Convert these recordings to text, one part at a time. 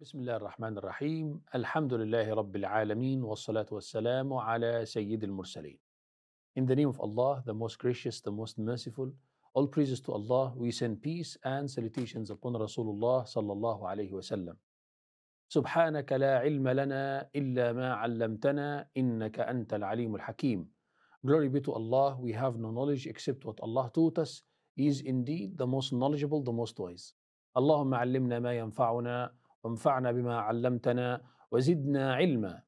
بسم الله الرحمن الرحيم الحمد لله رب العالمين والصلاة والسلام على سيد المرسلين In the name of Allah, the most gracious, the most merciful, all praises to Allah, we send peace and salutations upon Rasulullah صلى الله عليه وسلم سبحانك لا علم لنا إلا ما علمتنا إنك أنت العليم الحكيم Glory be to Allah, we have no knowledge except what Allah taught us. He is indeed the most knowledgeable, the most wise. اللهم علمنا ما ينفعنا وانفعنا بما علمتنا وزدنا علما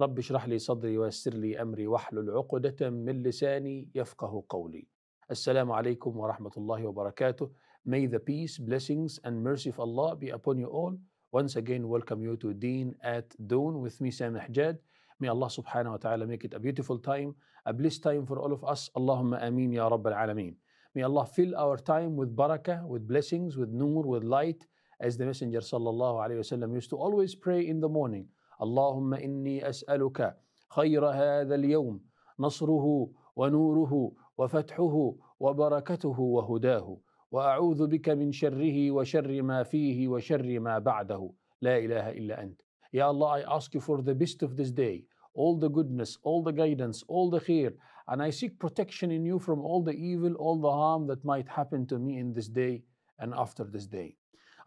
رب اشرح لي صدري ويسر لي امري واحلل عقدة من لساني يفقه قولي. السلام عليكم ورحمة الله وبركاته May the peace, blessings, and mercy of Allah be upon you all. Once again, welcome you to Deen at Dawn with me, Sam Ahjad May Allah subhanahu wa ta'ala make it a beautiful time, a blessed time for all of us. Allahumma ameen ya Rabb Alameen. May Allah fill our time with barakah, with blessings, with nur, with light, as the Messenger wasallam, used to always pray in the morning. Allahumma inni as'aluka khayra hadha al-yawm nasruhu wa nuruhu wa fathuhu wa barakatuhu wa hudahu wa a'udhu bika min sharrihi wa sharri ma fihi wa sharri ma ba'dahu la ilaha illa ant. Ya Allah, I ask you for the best of this day, all the goodness, all the guidance, all the khair, and I seek protection in you from all the evil, all the harm that might happen to me in this day and after this day.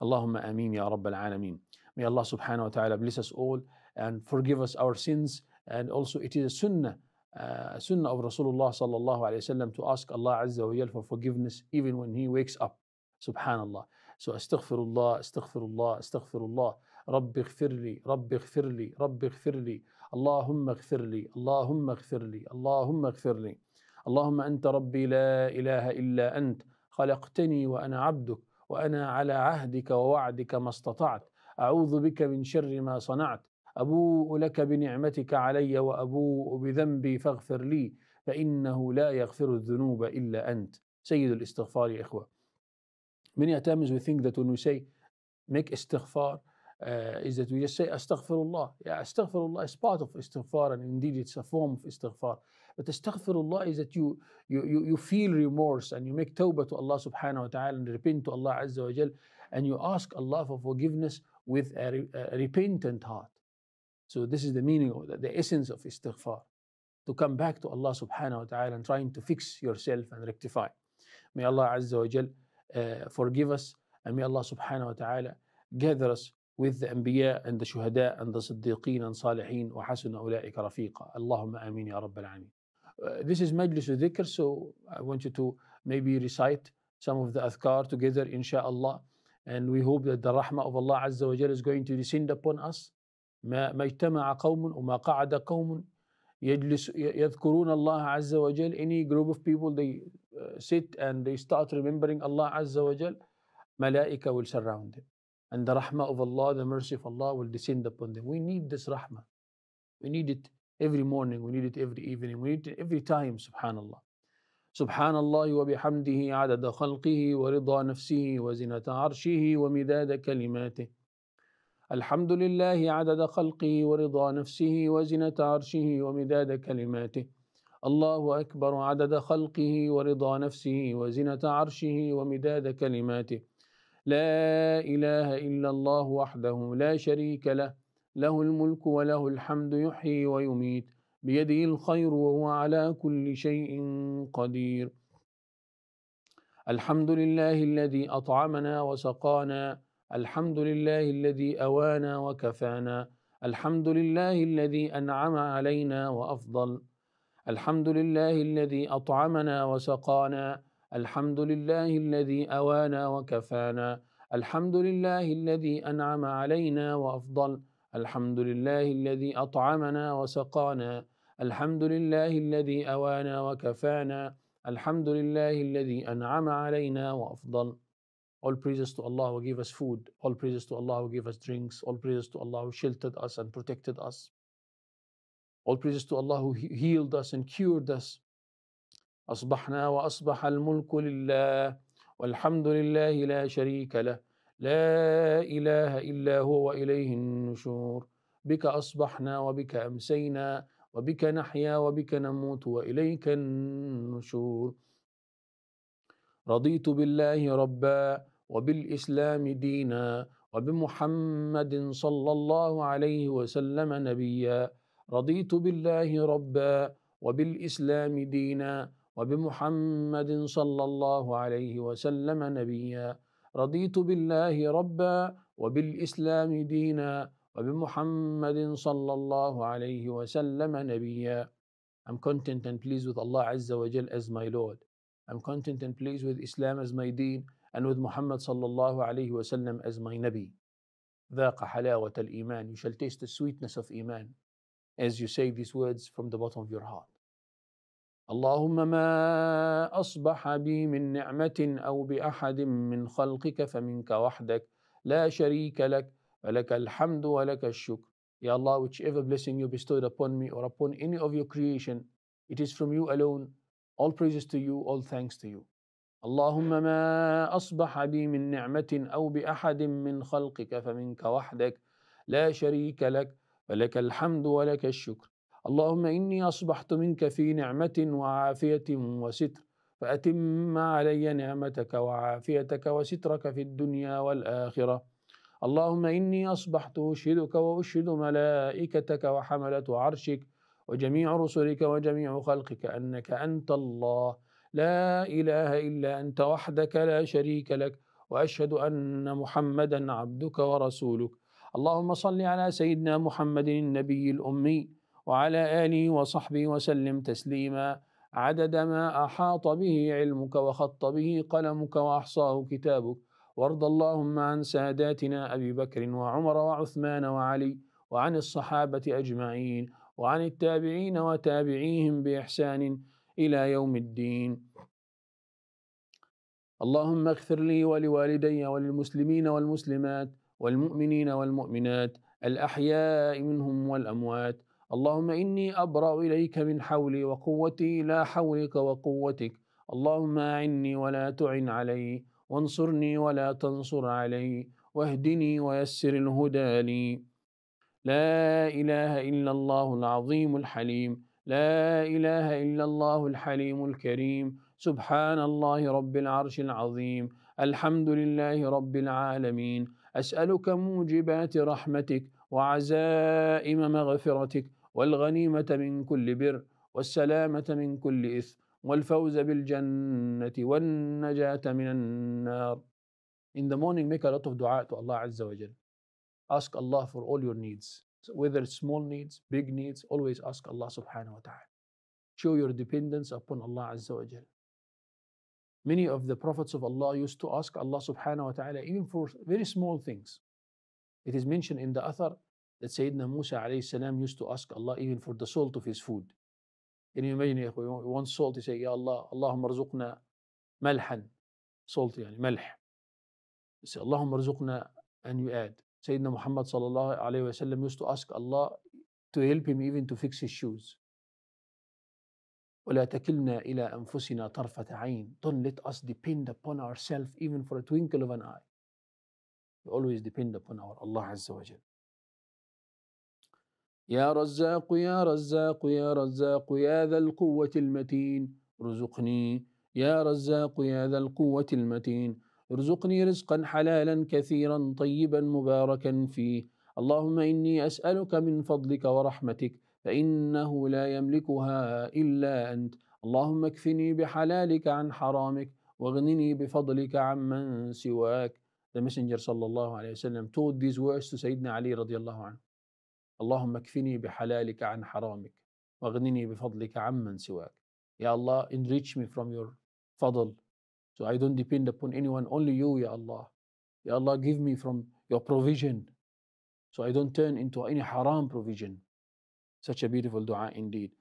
اللهم امين يا رب العالمين may Allah subhanahu wa ta'ala bless us all and forgive us our sins and also it is a sunnah uh, sunnah of Rasulullah sallallahu alayhi wa sallam to ask Allah azza wa jal for forgiveness even when he wakes up subhanallah so astaghfirullah astaghfirullah astaghfirullah رب اغفر لي رب اغفر لي رب اغفر لي اللهم اغفر لي اللهم اغفر لي اللهم اغفر لي اللهم انت ربي لا اله الا انت خلقتني وانا عبدك وانا على عهدك ووعدك ما استطعت اعوذ بك من شر ما صنعت ابوء لك بنعمتك علي وابوء بذنبي فاغفر لي فانه لا يغفر الذنوب الا انت سيد الاستغفار يا اخوه Many a times we think that when we say make istighfar uh, is that we just say astaghfirullah. Yeah, astaghfirullah is part of istighfar and indeed it's a form of istighfar. But astaghfirullah is that you, you, you, you feel remorse and you make tawbah to Allah subhanahu wa ta'ala and repent to Allah azza wa jal and you ask Allah for forgiveness with a, a repentant heart. So this is the meaning of that, the essence of istighfar. To come back to Allah subhanahu wa ta'ala and trying to fix yourself and rectify. May Allah azza wa jal uh, forgive us and may Allah subhanahu wa ta'ala gather us with the Anbiya and the Shuhada and the Siddiqeen and Salihin وحسن أولئك رفيقا اللهم آمين يا رب العالمين uh, this is Majlis Dhikr, so I want you to maybe recite some of the Athkar together, inshaAllah. And we hope that the rahmah of Allah Azza wa Jal is going to descend upon us. ما اجتمع قوم وما قعد قوم يجلس يذكرون الله عز وجل any group of people they uh, sit and they start remembering Allah Azza wa Jal malaika will surround them and the rahmah of Allah the mercy of Allah will descend upon them we need this rahmah we need it every morning we need it every evening we need it every time سبحان الله سبحان الله وبحمده عدد خلقه ورضا نفسه وزنة عرشه ومداد كلماته الحمد لله عدد خلقه ورضا نفسه وزنة عرشه ومداد كلماته الله أكبر عدد خلقه ورضا نفسه وزنة عرشه ومداد كلماته لا إله إلا الله وحده لا شريك له له الملك وله الحمد يحيي ويميت بيده الخير وهو على كل شيء قدير الحمد لله الذي أطعمنا وسقانا الحمد لله الذي أوانا وكفانا الحمد لله الذي أنعم علينا وأفضل الحمد لله الذي أطعمنا وسقانا الحمد لله الذي أوانا وكفانا الحمد لله الذي أنعم علينا وأفضل الحمد لله الذي أطعمنا وسقانا الحمد لله الذي أوانا وكفانا الحمد لله الذي أنعم علينا وأفضل All praises to Allah who gave us food. All praises to Allah who gave us drinks. All praises to Allah who sheltered us and protected us. All praises to Allah who healed us and cured us. أصبحنا وأصبح الملك لله والحمد لله لا شريك له لا إله إلا هو وإليه النشور بك أصبحنا وبك أمسينا وبك نحيا وبك نموت وإليك النشور رضيت بالله ربا وبالإسلام دينا وبمحمد صلى الله عليه وسلم نبيا رضيت بالله ربا وبالإسلام دينا وبمحمد صلى الله عليه وسلم نبيا رضيت بالله ربا وبالإسلام دينا وبمحمد صلى الله عليه وسلم نبيا I'm content and pleased with Allah عز وجل as my Lord. I'm content and pleased with Islam as my deen and with Muhammad صلى الله عليه وسلم as my Nabi. ذاق حلاوة الإيمان. You shall taste the sweetness of Iman as you say these words from the bottom of your heart. اللهم ما اصبح بي من نعمه او باحد من خلقك فمنك وحدك لا شريك لك ولك الحمد ولك الشكر يا الله whichever blessing you bestowed upon me or upon any of your creation it is from you alone all praises to you all thanks to you اللهم ما اصبح بي من نعمه او باحد من خلقك فمنك وحدك لا شريك لك ولك الحمد ولك الشكر اللهم إني أصبحت منك في نعمة وعافية وستر فأتم علي نعمتك وعافيتك وسترك في الدنيا والآخرة اللهم إني أصبحت أشهدك وأشهد ملائكتك وحملة عرشك وجميع رسلك وجميع خلقك أنك أنت الله لا إله إلا أنت وحدك لا شريك لك وأشهد أن محمدا عبدك ورسولك اللهم صل على سيدنا محمد النبي الأمي وعلى آله وصحبه وسلم تسليما عدد ما أحاط به علمك وخط به قلمك وأحصاه كتابك وارض اللهم عن ساداتنا أبي بكر وعمر وعثمان وعلي وعن الصحابة أجمعين وعن التابعين وتابعيهم بإحسان إلى يوم الدين اللهم اغفر لي ولوالدي وللمسلمين والمسلمات والمؤمنين والمؤمنات الأحياء منهم والأموات اللهم إني أبرأ إليك من حولي وقوتي إلى حولك وقوتك اللهم أعني ولا تعن علي وانصرني ولا تنصر علي واهدني ويسر الهدى لي لا إله إلا الله العظيم الحليم لا إله إلا الله الحليم الكريم سبحان الله رب العرش العظيم الحمد لله رب العالمين أسألك موجبات رحمتك وعزائم مغفرتك والغنيمة من كل بر والسلامة من كل إثم والفوز بالجنة والنجاة من النار In the morning, make a lot of dua to Allah Azza wa Jal. Ask Allah for all your needs. so Whether it's small needs, big needs, always ask Allah subhanahu wa ta'ala. Show your dependence upon Allah Azza wa Jal. Many of the prophets of Allah used to ask Allah subhanahu wa ta'ala even for very small things. It is mentioned in the Athar that Sayyidina Musa alayhi salam used to ask Allah even for the salt of his food. Can you imagine if you want salt, you say, Ya Allah, Allahumma rzuqna malhan. Salt, yani malh. You say, Allahumma rzuqna, and you add. Sayyidina Muhammad sallallahu alayhi wa sallam used to ask Allah to help him even to fix his shoes. ولا تكلنا إلى أنفسنا طرفة عين. Don't let us depend upon ourselves even for a twinkle of an eye. We always depend upon our Allah Azza wa Jal. يا رزاق يا رزاق يا رزاق يا ذا القوة المتين ارزقني يا رزاق يا ذا القوة المتين ارزقني رزقا حلالا كثيرا طيبا مباركا فيه اللهم إني أسألك من فضلك ورحمتك فإنه لا يملكها إلا أنت اللهم اكفني بحلالك عن حرامك واغنني بفضلك عمن سواك The Messenger صلى الله عليه وسلم told these words to سيدنا علي رضي الله عنه اللهم اكفني بحلالك عن حرامك واغنني بفضلك عمن سواك يا Allah enrich me from your fadl so I don't depend upon anyone only you يا Allah يا Allah give me from your provision so I don't turn into any haram provision such a beautiful dua indeed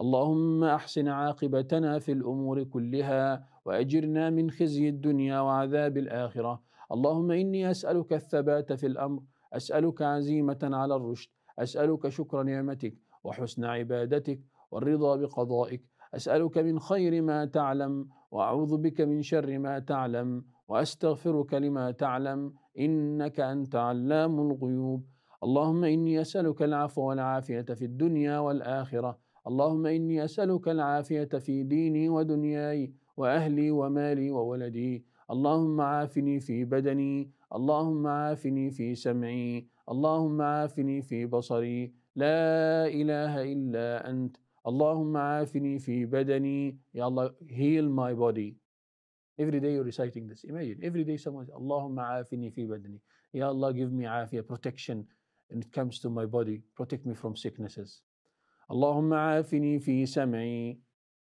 اللهم احسن عاقبتنا في الامور كلها واجرنا من خزي الدنيا وعذاب الاخره اللهم اني اسالك الثبات في الامر اسالك عزيمه على الرشد أسألك شكر نعمتك وحسن عبادتك والرضا بقضائك أسألك من خير ما تعلم وأعوذ بك من شر ما تعلم وأستغفرك لما تعلم إنك أنت علام الغيوب اللهم إني أسألك العفو والعافية في الدنيا والآخرة اللهم إني أسألك العافية في ديني ودنياي وأهلي ومالي وولدي اللهم عافني في بدني اللهم عافني في سمعي اللهم عافني في بصري لا إله إلا أنت اللهم عافني في بدني يا الله heal my body Every day you're reciting this. Imagine every day someone says, Allahumma afini fi badani. Ya Allah, give me afia, protection when it comes to my body. Protect me from sicknesses. Allahumma afini fi sam'i.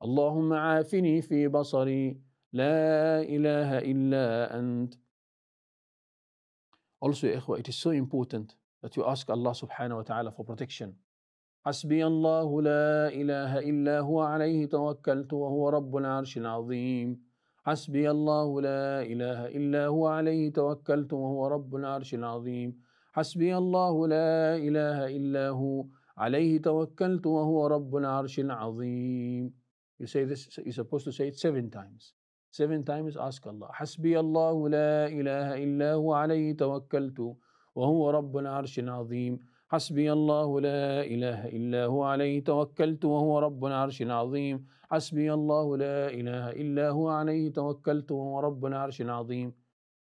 Allahumma afini fi basari. La ilaha illa ant. Also, يا إخوة, it is so important that you ask Allah subhanahu wa ta'ala for protection. حسبي الله لا إله إلا هو عليه توكلت وهو رب العرش العظيم حسبي الله لا إله إلا هو عليه توكلت وهو رب العرش العظيم حسبي الله لا إله إلا هو عليه توكلت وهو رب العرش العظيم You say this, you're supposed to say it seven times. Seven times ask Allah. حسبي الله لا إله إلا هو عليه توكلت وهو رب العرش العظيم حسبي الله لا إله إلا هو عليه توكلت وهو رب العرش العظيم حسبي الله لا إله إلا هو عليه توكلت وهو رب العرش العظيم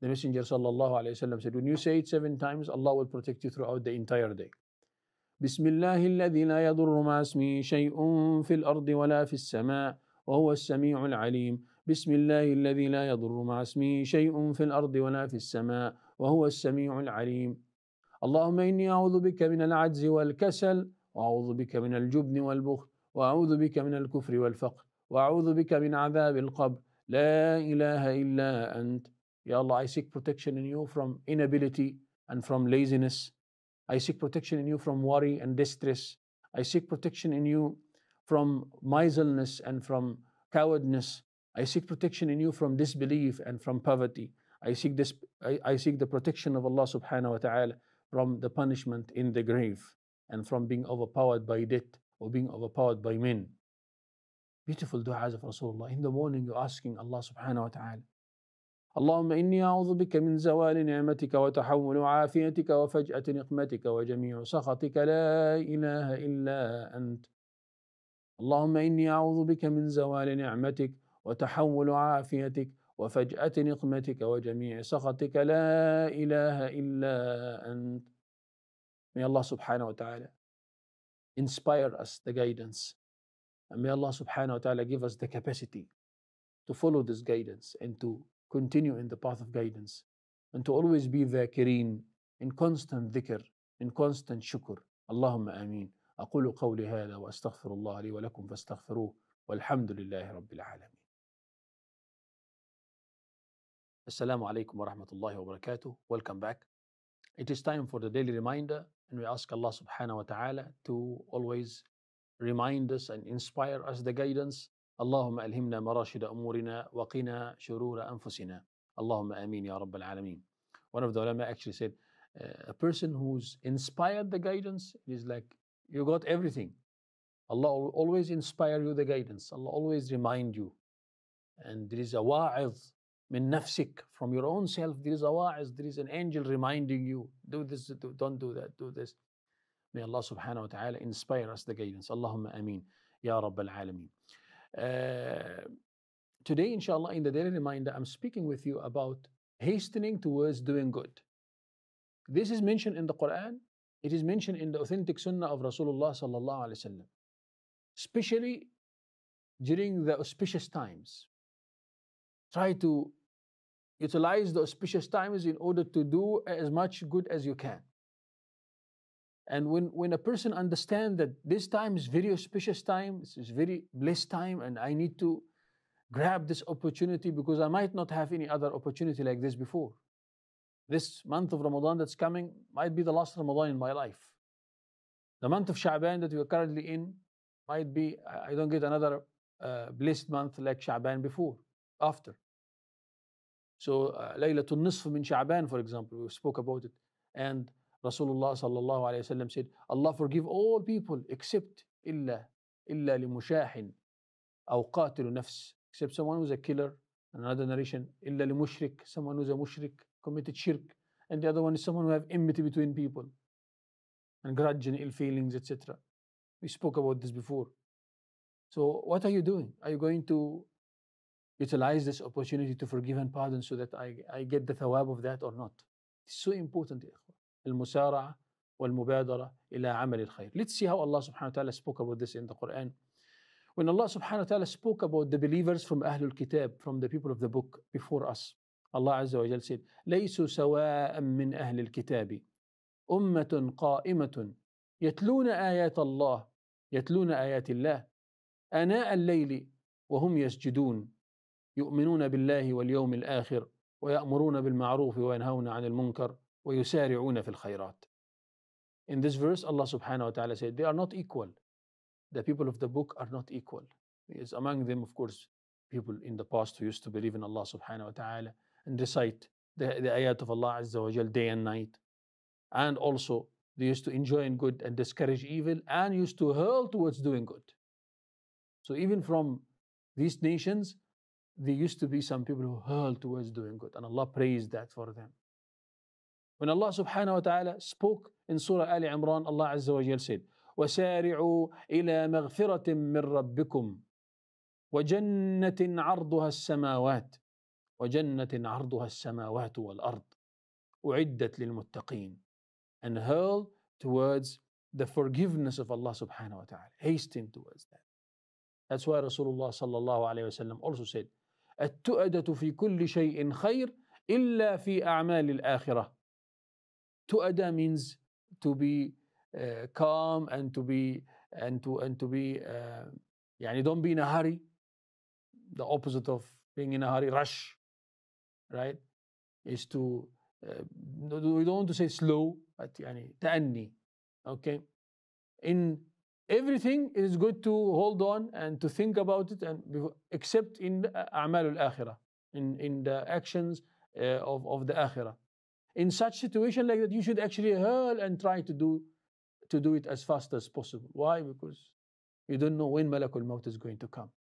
The Messenger صلى الله عليه وسلم said, when you say it seven times, Allah will protect you throughout the entire day. بسم الله الذي لا يضر مع اسمه شيء في الأرض ولا في السماء وهو السميع العليم بسم الله الذي لا يضر مع اسمه شيء في الارض ولا في السماء وهو السميع العليم اللهم اني اعوذ بك من العجز والكسل واعوذ بك من الجبن والبخل واعوذ بك من الكفر والفقر واعوذ بك من عذاب القبر لا اله الا انت يا الله I seek protection in you from inability and from laziness I seek protection in you from worry and distress I seek protection in you from miserliness and from cowardness I seek protection in you from disbelief and from poverty. I seek, this, I, I seek the protection of Allah subhanahu wa ta'ala from the punishment in the grave and from being overpowered by debt or being overpowered by men. Beautiful du'as of Rasulullah. In the morning, you're asking Allah subhanahu wa ta'ala, اللهم إني أعوذ بك من زوال نعمتك وتحول عافيتك وفجأة نقمتك وجميع سخطك لا إله إلا أنت اللهم إني أعوذ بك من زوال نعمتك وتحول عافيتك وفجأة نقمتك وجميع سخطك لا إله إلا أنت May Allah subhanahu wa ta'ala inspire us the guidance and may Allah subhanahu wa ta'ala give us the capacity to follow this guidance and to continue in the path of guidance and to always be ذاكرين in constant dhikr in constant shukr اللهم آمين أقول قولي هذا وأستغفر الله لي ولكم فاستغفروه والحمد لله رب العالمين Assalamu alaikum wa rahmatullahi wa barakatuh. Welcome back. It is time for the daily reminder, and we ask Allah subhanahu wa ta'ala to always remind us and inspire us the guidance. اللهم ألهمنا مراشد أمورنا وقنا شرور أنفسنا. اللهم آمين ya رب العالمين. One of the ulama actually said, uh, a person who's inspired the guidance is like, you got everything. Allah always inspire you the guidance. Allah always remind you. And there is a wa'idh min nafsik, from your own self, there is a wa'iz, there is an angel reminding you, do this, do, don't do that, do this. May Allah subhanahu wa ta'ala inspire us the guidance. Allahumma ameen. Ya Rabbal Alameen. Uh, today, inshallah, in the daily reminder, I'm speaking with you about hastening towards doing good. This is mentioned in the Quran. It is mentioned in the authentic sunnah of Rasulullah sallallahu alaihi wasallam. Especially during the auspicious times. Try to utilize the auspicious times in order to do as much good as you can. And when, when a person understands that this time is very auspicious time, this is very blessed time, and I need to grab this opportunity because I might not have any other opportunity like this before. This month of Ramadan that's coming might be the last Ramadan in my life. The month of Sha'ban that we are currently in might be, I don't get another uh, blessed month like Sha'ban before, after. So uh, Laylatul Nisf min Sha'ban, for example, we spoke about it. And Rasulullah sallallahu alayhi wasallam said, Allah forgive all people except illa, illa limushahin, aw qatilu nafs, except someone who's a killer. Another narration, illa limushrik, someone who's a mushrik, committed shirk. And the other one is someone who have enmity between people and grudge and ill feelings, etc. We spoke about this before. So what are you doing? Are you going to utilize this opportunity to forgive and pardon so that I, I get the thawab of that or not. It's so important المسارعة والمبادرة إلى عمل الخير. Let's see how Allah subhanahu wa ta'ala spoke about this in the Quran. When Allah subhanahu wa ta'ala spoke about the believers from Ahlul Kitab, from the people of the book before us, Allah Azza wa Jal said, ليسوا سواء من أهل الكتاب أمة قائمة يتلون آيات الله يتلون آيات الله آناء الليل وهم يسجدون يؤمنون بالله واليوم الاخر ويأمرون بالمعروف وينهون عن المنكر ويسارعون في الخيرات. In this verse, Allah subhanahu wa ta'ala said, They are not equal. The people of the book are not equal. Yes, among them, of course, people in the past who used to believe in Allah subhanahu wa ta'ala and recite the, the ayat of Allah Azza wa Jal day and night. And also, they used to in good and discourage evil and used to hurl towards doing good. So, even from these nations, there used to be some people who hurl towards doing good, and Allah praised that for them. When Allah subhanahu wa ta'ala spoke in Surah Ali Imran, Allah Azza wa Jal said, وسارعوا إلى مغفرة من ربكم وجنة عرضها السماوات وجنة عرضها السماوات والأرض أعدت للمتقين and hurl towards the forgiveness of Allah subhanahu wa ta'ala hasting towards that That's why Rasulullah sallallahu alayhi wasallam also said, التؤدة في كل شيء خير إلا في أعمال الآخرة تؤدة means to be uh, calm and to be and to and to be uh, يعني don't be in a hurry the opposite of being in a hurry rush right is to uh, we don't want to say slow but يعني تأني okay in everything is good to hold on and to think about it and except in أعمال الآخرة uh, in, in the actions uh, of, of the akhirah. In such situation like that, you should actually hurl and try to do to do it as fast as possible. Why? Because you don't know when Malakul Maut is going to come.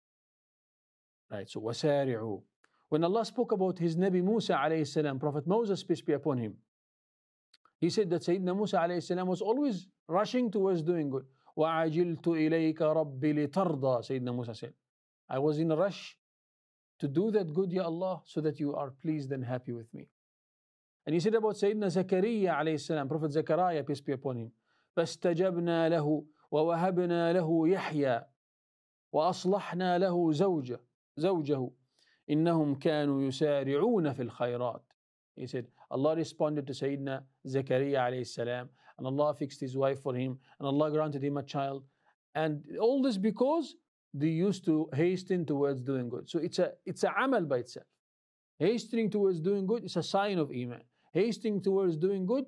Right? So wasari'u. When Allah spoke about his Nabi Musa alayhi salam, Prophet Moses peace be upon him, he said that Sayyidina Musa alayhi salam was always rushing towards doing good. وعجلت إليك ربي لترضى سيدنا Musa said I was in a rush to do that good Ya Allah so that you are pleased and happy with me And he said about Sayyidina Zakaria alayhi salam, Prophet Zechariah, peace be upon him. فاستجبنا له ووهبنا له يحيى وأصلحنا له زوجه زوجه إنهم كانوا يسارعون في الخيرات He said, Allah responded to Sayyidina Zakaria alayhi salam and Allah fixed his wife for him, and Allah granted him a child. And all this because they used to hasten towards doing good. So it's a it's a amal by itself. Hastening towards doing good is a sign of iman. Hastening towards doing good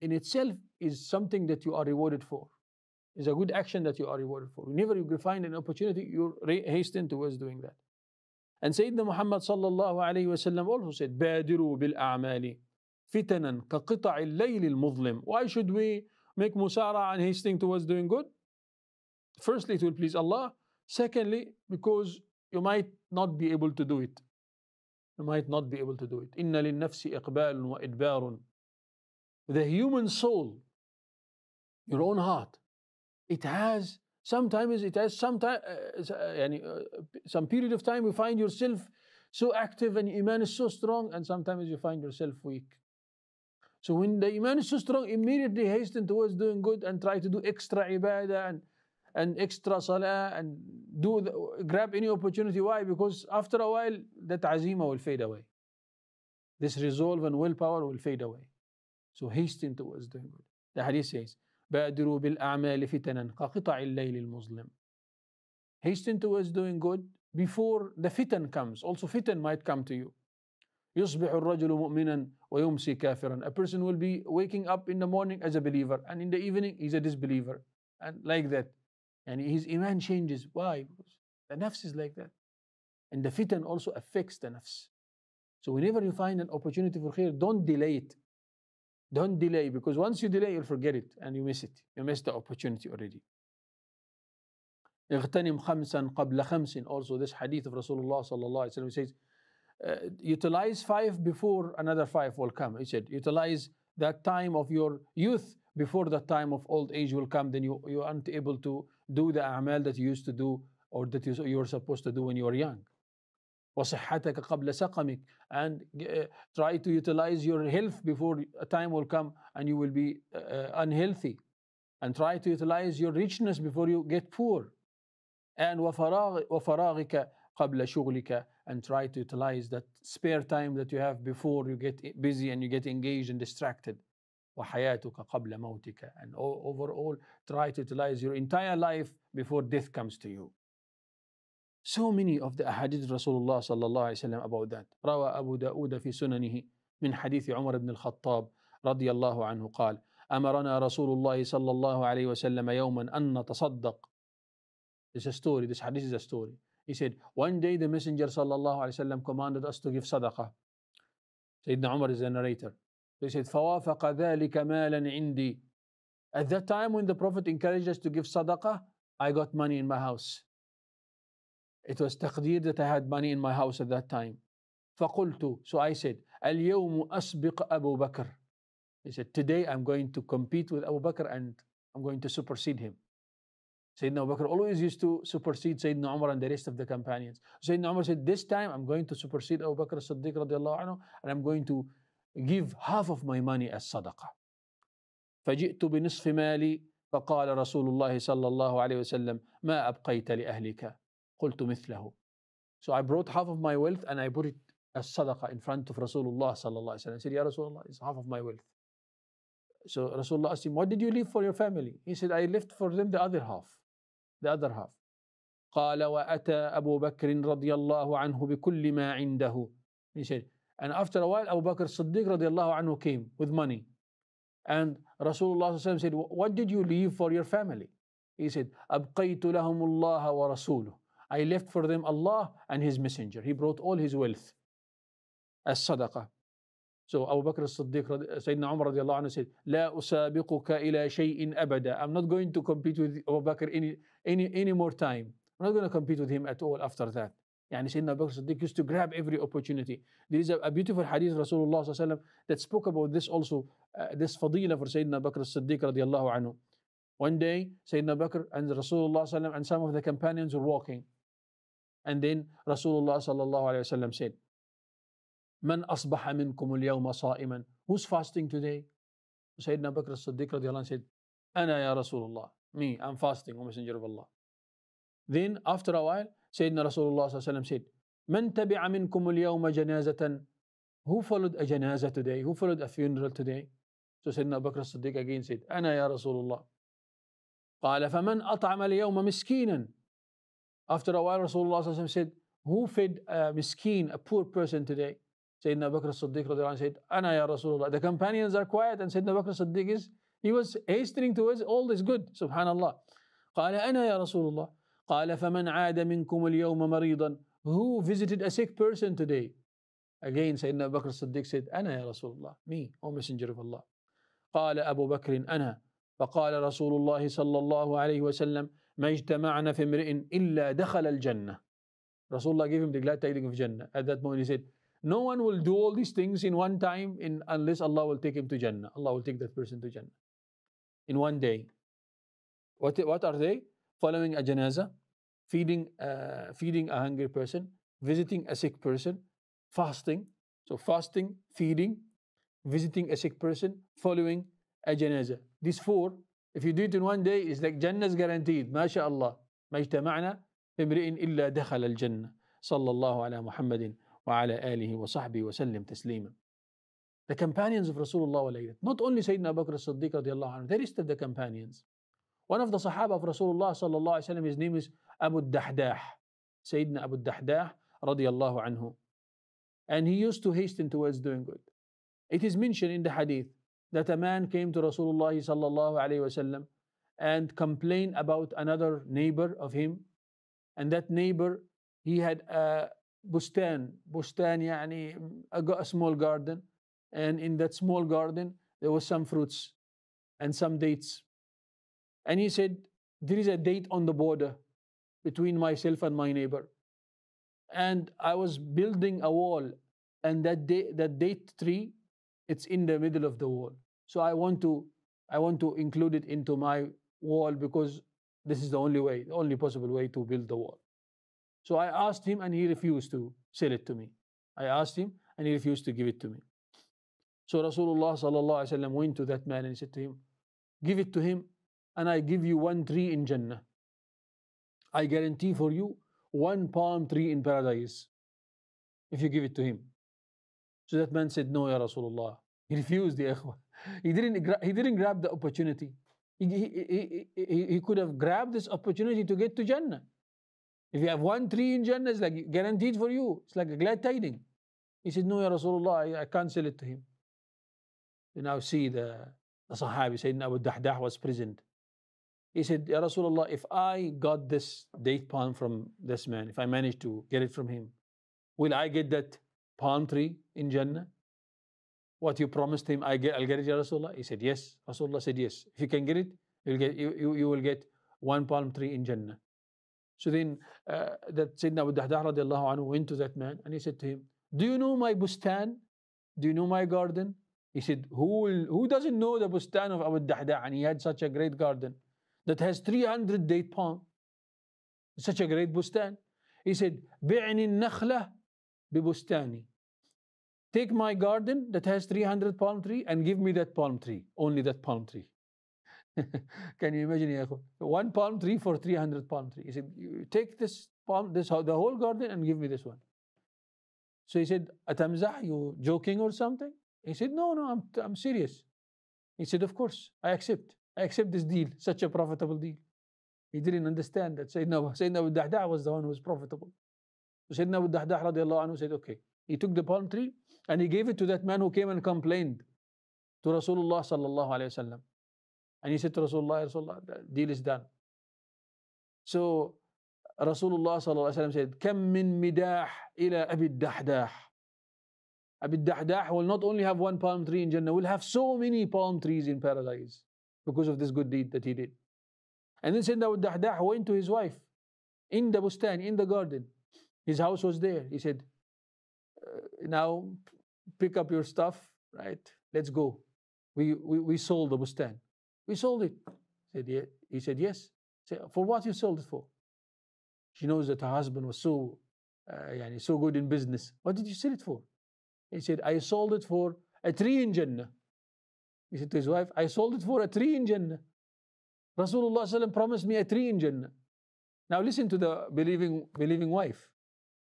in itself is something that you are rewarded for. It's a good action that you are rewarded for. Whenever you find an opportunity, you hasten towards doing that. And Sayyidina Muhammad sallallahu alayhi wasallam also said, "Badiru bil a'mali." فتنا كقطع الليل المظلم why should we make musara and hasting towards doing good firstly it will please Allah secondly because you might not be able to do it you might not be able to do it إن للنفس إقبال وإدبار the human soul your own heart it has sometimes it has some time uh, uh, uh, some period of time you find yourself so active and iman is so strong and sometimes you find yourself weak so when the iman is so strong, immediately hasten towards doing good and try to do extra ibadah and, and extra salah and do the, grab any opportunity. Why? Because after a while, that azima will fade away. This resolve and willpower will fade away. So hasten towards doing good. The hadith says, بادروا بالأعمال فتنا كقطع الليل المظلم. Hasten towards doing good before the fitan comes. Also fitan might come to you. يصبح الرجل مؤمنا ويمسي كافرا. A person will be waking up in the morning as a believer and in the evening he's a disbeliever. And like that. And his iman changes. Why? Because the nafs is like that. And the fitan also affects the nafs. So whenever you find an opportunity for khair, don't delay it. Don't delay because once you delay, you'll forget it and you miss it. You miss the opportunity already. اغتنم خمسا قبل خمس also this hadith of Rasulullah صلى الله عليه وسلم says uh, utilize five before another five will come. He said, utilize that time of your youth before the time of old age will come. Then you, you aren't able to do the amal that you used to do or that you, you were supposed to do when you were young. وصحتك قبل سقمك and uh, try to utilize your health before a time will come and you will be uh, uh unhealthy and try to utilize your richness before you get poor and وفراغ وفراغك قبل شغلك and try to utilize that spare time that you have before you get busy and you get engaged and distracted. وحياتك قبل موتك and overall try to utilize your entire life before death comes to you. So many of the ahadith Rasulullah صلى الله عليه وسلم about that. روى أبو داود في سننه من حديث عمر بن الخطاب رضي الله عنه قال أمرنا رسول الله صلى الله عليه وسلم يوما أن نتصدق This is a story, this hadith is a story. He said, One day the Messenger وسلم, commanded us to give sadaqah. Sayyidina Umar is the narrator. They said, فَوَافَقَ ذَلِكَ مَالًا عِنْدِي At that time when the Prophet encouraged us to give sadaqah, I got money in my house. It was taqdeer that I had money in my house at that time. فَقُلْتُ So I said, الْيَوْمُ أَسْبِقَ أَبُو بَكْرٍ He said, today I'm going to compete with Abu Bakr and I'm going to supersede him. Sayyidina Abu Bakr always used to supersede Sayyidina Umar and the rest of the companions. Sayyidina Umar said, This time I'm going to supersede Abu Bakr Siddiq radiallahu anhu, and I'm going to give half of my money as sadaqah. فجئت بنصف مالي فقال رسول الله صلى الله عليه وسلم ما أبقيت لأهلك قلت مثله So I brought half of my wealth and I put it as sadaqah in front of Rasulullah صلى الله عليه وسلم. I said, Ya Rasulullah, it's half of my wealth. So Rasulullah asked him, What did you leave for your family? He said, I left for them the other half. the other half قال وأتى أبو بكر رضي الله عنه بكل ما عنده من شيء and after a while أبو بكر الصديق رضي الله عنه came with money and رسول الله صلى الله عليه وسلم said what did you leave for your family he said أبقيت لهم الله ورسوله I left for them Allah and His Messenger he brought all his wealth as sadaqah So Abu Bakr as-Siddiq, uh, Sayyidina Umar radiallahu anhu said, لا أسابقك إلى شيء أبدا. I'm not going to compete with Abu Bakr any, any, any more time. I'm not going to compete with him at all after that. يعني Sayyidina Abu Bakr as-Siddiq used to grab every opportunity. There is a, a beautiful hadith Rasulullah صلى الله عليه وسلم that spoke about this also, uh, this fadila for Sayyidina Bakr as-Siddiq radiallahu anhu. One day, Sayyidina Bakr and Rasulullah وسلم, and some of the companions were walking. And then Rasulullah sallallahu alayhi wa said, من أصبح منكم اليوم صائما Who's fasting today? سيدنا بكر الصديق رضي الله عنه said أنا يا رسول الله Me, I'm fasting, O Messenger of Allah Then after a while سيدنا رسول الله صلى الله عليه وسلم said من تبع منكم اليوم جنازة Who followed a جنازة today? Who followed a funeral today? So سيدنا بكر الصديق again said أنا يا رسول الله قال فمن أطعم اليوم مسكينا After a while Rasulullah said Who fed a miskin, a poor person today? سيدنا بكر الصديق رضي الله عنه said, أنا يا رسول الله The companions are quiet and Sayyidina بكر الصديق is, he was hastening towards all this good. Subhanallah. قال أنا يا رسول الله قال فمن عاد منكم اليوم مريضا Who visited a sick person today? Again Sayyidina بكر الصديق said أنا يا رسول الله Me, O Messenger of Allah قال أبو بكر أنا فقال رسول الله صلى الله عليه وسلم ما اجتمعنا في امرئ إلا دخل الجنة رسول الله gave him the glad tidings of Jannah at that moment he said No one will do mm-hmm. all these things in one time in, unless Allah will take him to Jannah. Allah will take that person to Jannah in one day. What, what are they? Following a janaza, feeding, uh, feeding a hungry person, visiting a sick person, fasting. So fasting, feeding, visiting a sick person, following a janaza. These four, if you do it in one day, it's like Jannah is guaranteed. MashaAllah. ما اجتمعنا امرئ إلا دخل الجنة صلى الله على محمد وعلى آله وصحبه وسلم تسليما. The companions of Rasulullah were Not only Sayyidina Abu Bakr as-Siddiq radiallahu anhu, the rest of the companions. One of the Sahaba of Rasulullah sallallahu alayhi wa his name is Abu Dahdah, Sayyidina Abu Dahdah radiallahu anhu. And he used to hasten towards doing good. It is mentioned in the hadith that a man came to Rasulullah sallallahu alayhi wasallam and complained about another neighbor of him. And that neighbor, he had a, uh, bustan bustan يعني a, a small garden and in that small garden there was some fruits and some dates and he said there is a date on the border between myself and my neighbor and i was building a wall and that day that date tree it's in the middle of the wall so i want to i want to include it into my wall because this is the only way the only possible way to build the wall so I asked him and he refused to sell it to me. I asked him and he refused to give it to me. So Rasulullah sallallahu alayhi went to that man and he said to him, give it to him and I give you one tree in Jannah. I guarantee for you one palm tree in paradise if you give it to him. So that man said, No, Ya Rasulullah. He refused the ikhwa. He didn't, he didn't grab the opportunity. He, he, he, he, he could have grabbed this opportunity to get to Jannah. If you have one tree in Jannah, it's like guaranteed for you. It's like a glad tiding. He said, No, Ya Rasulullah, I, I can't sell it to him. You now see the, the Sahabi, Sayyidina Abu Dahdah was present. He said, Ya Rasulullah, if I got this date palm from this man, if I managed to get it from him, will I get that palm tree in Jannah? What you promised him, I get, I'll get it, Ya Rasulullah? He said, Yes. Rasulullah said, Yes. If you can get it, you'll get, you, you, you will get one palm tree in Jannah. So then uh, that Sayyidina Abu Dahdah radiallahu anhu went to that man and he said to him, Do you know my bustan? Do you know my garden? He said, Who, will, who doesn't know the bustan of Abu Dahdah? And he had such a great garden that has 300 date palm. Such a great bustan. He said, Bi'ni nakhla bibustani. Take my garden that has 300 palm tree and give me that palm tree, only that palm tree. Can you imagine, One palm tree for 300 palm tree. He said, you take this palm, this the whole garden and give me this one. So he said, Atamzah, you joking or something? He said, no, no, I'm, I'm serious. He said, of course, I accept. I accept this deal, such a profitable deal. He didn't understand that Sayyidina, Sayyidina Abu Dahdah was the one who was profitable. So Sayyidina Abu Dahdah radiallahu anhu said, okay. He took the palm tree and he gave it to that man who came and complained to Rasulullah sallallahu alayhi wasallam. And he said to Rasulullah, Rasulullah, the deal is done. So Rasulullah said, Kam min midah ila abid dahdah. Abid dahdah will not only have one palm tree in Jannah, will have so many palm trees in paradise because of this good deed that he did. And then Sayyidina Abid dahdah went to his wife in the bustan, in the garden. His house was there. He said, uh, now pick up your stuff, right? Let's go. We, we, we sold the bustan. We sold it. Said, yeah. He said, yes. Said, for what you sold it for? She knows that her husband was so, uh, so good in business. What did you sell it for? He said, I sold it for a tree in Jannah. He said to his wife, I sold it for a tree in Jannah. Rasulullah promised me a tree in Jannah. Now listen to the believing, believing wife.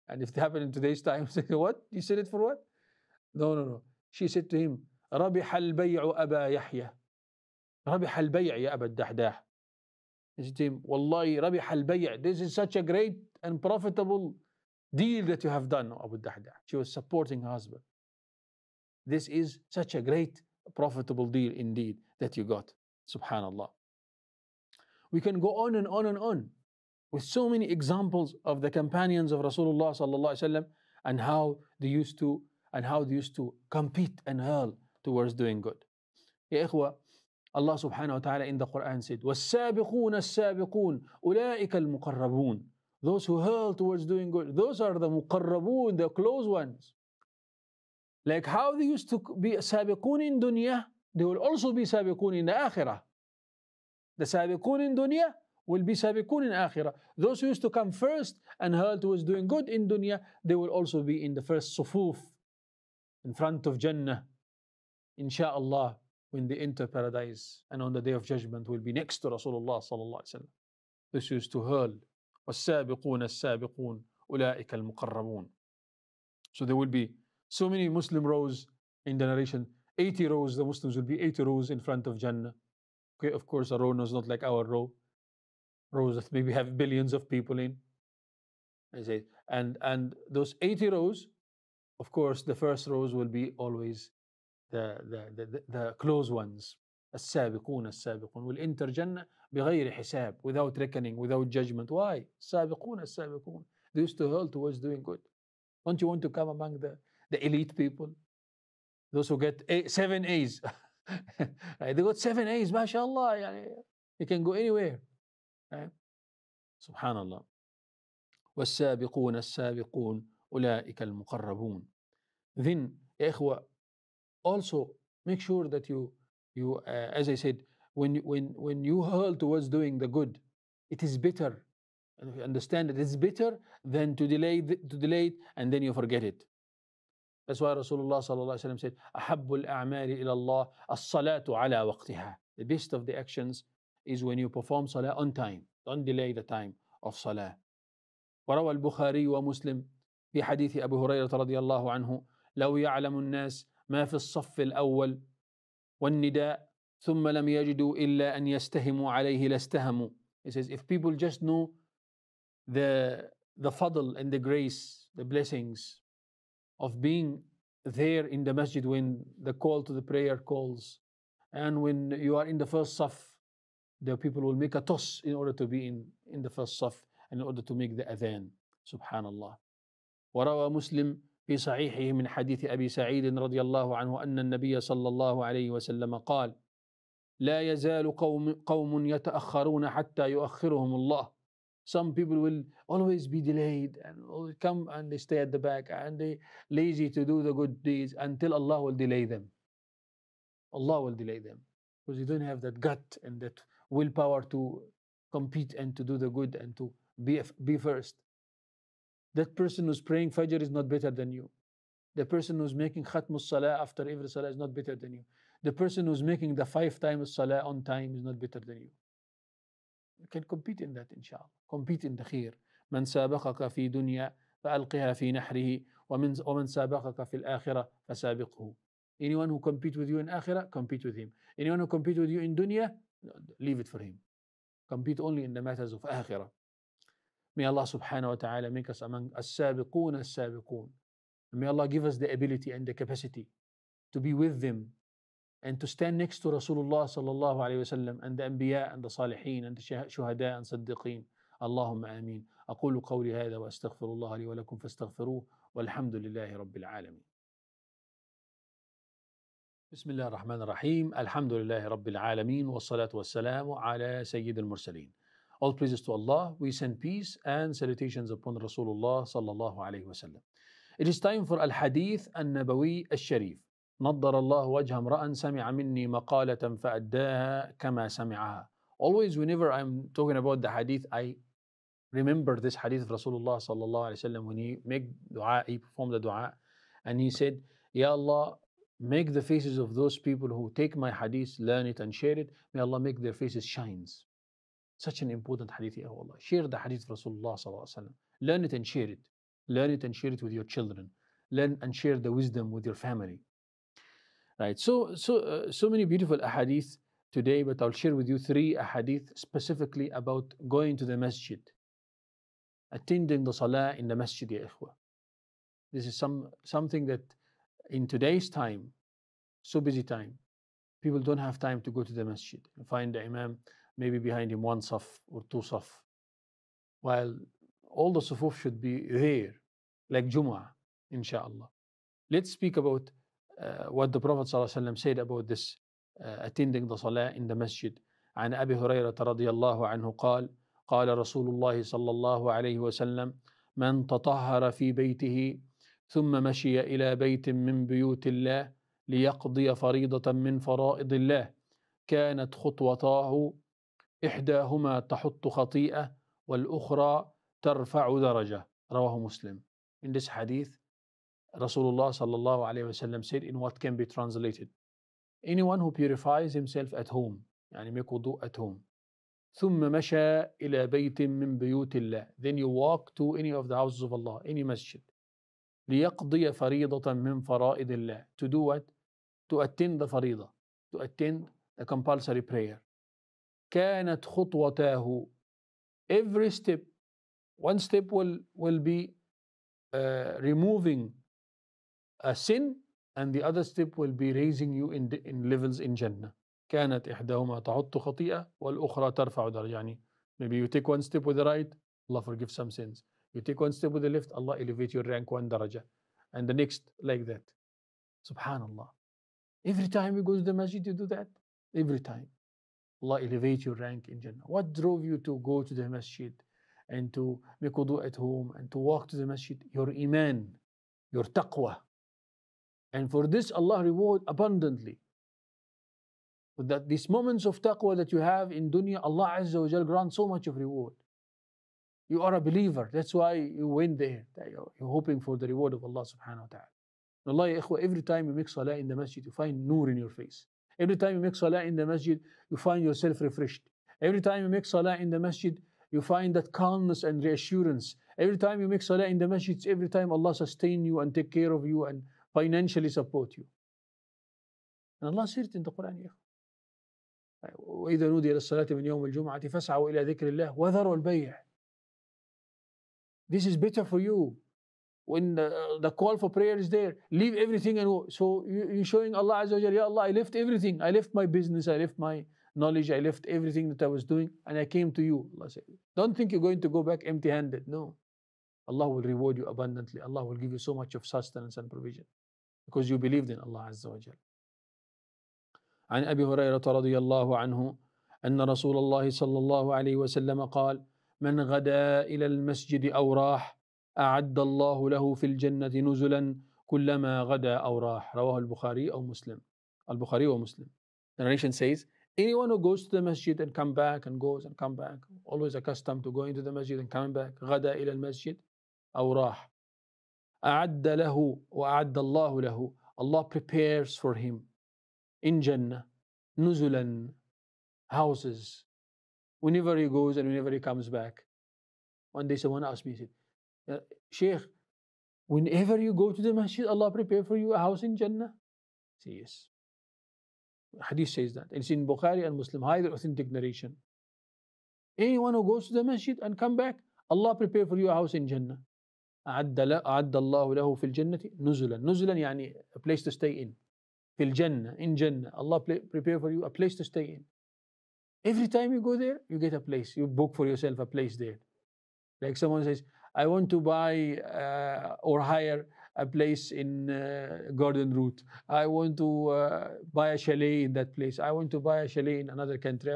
And if it happened in today's time, say, what? You said it for what? No, no, no. She said to him, رَبِحَ الْبَيْعُ أَبَا يَحْيَى ربح البيع يا أبا الدحداح والله ربح البيع this is such a great and profitable deal that you have done أبو الدحداح she was supporting her husband this is such a great profitable deal indeed that you got subhanallah we can go on and on and on with so many examples of the companions of Rasulullah sallallahu alaihi wasallam and how they used to and how they used to compete and hurl towards doing good. يا إخوة Allah subhanahu wa ta'ala in the Quran said, وَالسَّابِقُونَ السَّابِقُونَ أُولَٰئِكَ الْمُقَرَّبُونَ Those who hurl towards doing good, those are the muqarrabun, the close ones. Like how they used to be sabiqun in dunya, they will also be sabiqun in the akhirah. The sabiqun in dunya will be sabiqun in akhirah. Those who used to come first and hurl towards doing good in dunya, they will also be in the first sufuf, in front of Jannah, insha'Allah when they enter paradise and on the day of judgment will be next to Rasulullah sallallahu alaihi wasallam. This is to hurl والسابقون السابقون أولئك المقربون. So there will be so many Muslim rows in the narration. 80 rows, the Muslims will be 80 rows in front of Jannah. Okay, of course, a row is not like our row. Rows that maybe have billions of people in. I say, and and those 80 rows, of course, the first rows will be always the, the, the close ones السابقون السابقون والانتر جنة بغير حساب without reckoning without judgment why السابقون السابقون they used to hurl towards doing good don't you want to come among the the elite people those who get eight, seven A's they got seven A's ما شاء الله يعني you can go anywhere سبحان الله والسابقون السابقون أولئك المقربون then يا إخوة also make sure that you you uh, as I said when when when you hurl towards doing the good, it is better. And if you understand that it's better than to delay the, to delay it and then you forget it. That's why Rasulullah said, "Ahabul a'mali ilallah Allah as-salatu ala The best of the actions is when you perform salah on time. Don't delay the time of salah. وروى البخاري ومسلم في حديث أبي هريرة رضي الله عنه لو يعلم الناس ما في الصف الاول والنداء ثم لم يجدوا الا ان يستهموا عليه لاستهموا. He says if people just know the the fadl and the grace, the blessings of being there in the masjid when the call to the prayer calls and when you are in the first saf the people will make a toss in order to be in, in the first saf in order to make the adhan subhanallah وروى مسلم في صحيحه من حديث ابي سعيد رضي الله عنه ان النبي صلى الله عليه وسلم قال: لا يزال قوم قوم يتاخرون حتى يؤخرهم الله. Some people will always be delayed and will come and they stay at the back and they lazy to do the good deeds until Allah will delay them. Allah will delay them because you don't have that gut and that willpower to compete and to do the good and to be, be first. That person who's praying Fajr is not better than you. The person who's making Khatmus Salah after every Salah is not better than you. The person who's making the five times Salah on time is not better than you. You can compete in that, inshallah. Compete in the khir. من سابقك في دنيا فألقها في نحره ومن ومن سابقك في الآخرة فسابقه. Anyone who compete with you in Akhirah, compete with him. Anyone who compete with you in dunya, leave it for him. Compete only in the matters of Akhirah. May Allah subhanahu wa ta'ala make us among as-sabiqoon as-sabiqoon. May Allah give us the ability and the capacity to be with them and to stand next to Rasulullah sallallahu alayhi wa sallam and the anbiya and the salihin and the shuhada and siddiqeen. اللهم امين اقول قولي هذا واستغفر الله لي ولكم فاستغفروه والحمد لله رب العالمين بسم الله الرحمن الرحيم الحمد لله رب العالمين والصلاه والسلام على سيد المرسلين All praises to Allah. We send peace and salutations upon Rasulullah sallallahu alaihi wasallam. It is time for Al-Hadith al nabawi Al-Sharif. نضر الله وجه امرأ سمع مني مقالة فأداها كما سمعها. Always whenever I'm talking about the hadith, I remember this hadith of Rasulullah sallallahu alaihi wasallam when he made dua, he performed the dua and he said, Ya Allah, make the faces of those people who take my hadith, learn it and share it. May Allah make their faces shines such an important hadith here, Allah. Share the hadith of Rasulullah. Learn it and share it. Learn it and share it with your children. Learn and share the wisdom with your family. Right. So, so, uh, so many beautiful ahadith today, but I'll share with you three ahadith specifically about going to the masjid, attending the salah in the masjid, ya ikhwah. This is some something that in today's time, so busy time, people don't have time to go to the masjid and find the imam maybe behind him one saf or two saf. While all the sufuf should be there, like Jumu'ah, insha'Allah. Let's speak about uh, what the Prophet ﷺ said about this uh, attending the salah in the masjid. عن أبي هريرة رضي الله عنه قال قال رسول الله صلى الله عليه وسلم من تطهر في بيته ثم مشي إلى بيت من بيوت الله ليقضي فريضة من فرائض الله كانت خطوتاه إحداهما تحط خطيئة والأخرى ترفع درجة رواه مسلم In this hadith Rasulullah الله عليه وسلم said in what can be translated Anyone who purifies himself at home يعني make wudu at home ثم مشى إلى بيت من بيوت الله then you walk to any of the houses of Allah any masjid ليقضي فريضة من فرائض الله to do what to attend the فريضة to attend the compulsory prayer كانت خطوتاه every step one step will, will be uh, removing a sin and the other step will be raising you in, in levels in Jannah كانت إحداهما تعط خطيئة والأخرى ترفع درجة يعني maybe you take one step with the right Allah forgive some sins you take one step with the left Allah elevate your rank one درجة and the next like that سبحان الله every time you go to the masjid you do that every time Allah elevate your rank in Jannah. What drove you to go to the masjid and to make wudu at home and to walk to the masjid? Your iman, your taqwa. And for this, Allah reward abundantly. But that these moments of taqwa that you have in dunya, Allah Azza wa Jal grants so much of reward. You are a believer. That's why you went there. You're hoping for the reward of Allah subhanahu wa ta'ala. Allah, every time you make salah in the masjid, you find nur in your face. Every time you make salah in the masjid, you find yourself refreshed. Every time you make salah in the masjid, you find that calmness and reassurance. Every time you make salah in the masjid, every time Allah sustain you and take care of you and financially support you. And Allah said it in the Quran, yeah. وإذا نودي للصلاة من يوم الجمعة فاسعوا إلى ذكر الله وذروا البيع. This is better for you when the, the, call for prayer is there, leave everything and go. So you, are showing Allah Azza wa Jalla. Ya Allah, I left everything. I left my business, I left my knowledge, I left everything that I was doing, and I came to you. Allah said, Don't think you're going to go back empty handed. No. Allah will reward you abundantly. Allah will give you so much of sustenance and provision because you believed in Allah Azza wa Jalla. عن أبي هريرة رضي الله عنه أن رسول الله صلى الله عليه وسلم قال: من غدا إلى المسجد أو راح أعد الله له في الجنة نزلا كلما غدا أو راح رواه البخاري أو مسلم البخاري ومسلم The narration says Anyone who goes to the masjid and come back and goes and come back always accustomed to going to the masjid and coming back غدا إلى المسجد أو راح أعد له وأعد الله له Allah prepares for him in Jannah نزلا houses whenever he goes and whenever he comes back one day someone asked me he said Uh, Sheikh, whenever you go to the masjid, Allah prepare for you a house in Jannah. Say yes. Hadith says that. It's in Bukhari and Muslim, either authentic narration. Anyone who goes to the masjid and come back, Allah prepare for you a house in Jannah. أعد الله له في الجنة نزلا نزلا يعني a place to stay in في الجنة in Jannah Allah prepare for you a place to stay in every time you go there you get a place you book for yourself a place there like someone says I want to buy uh, or hire a place in uh, Garden Route. I want to uh, buy a chalet in that place. I want to buy a chalet in another country.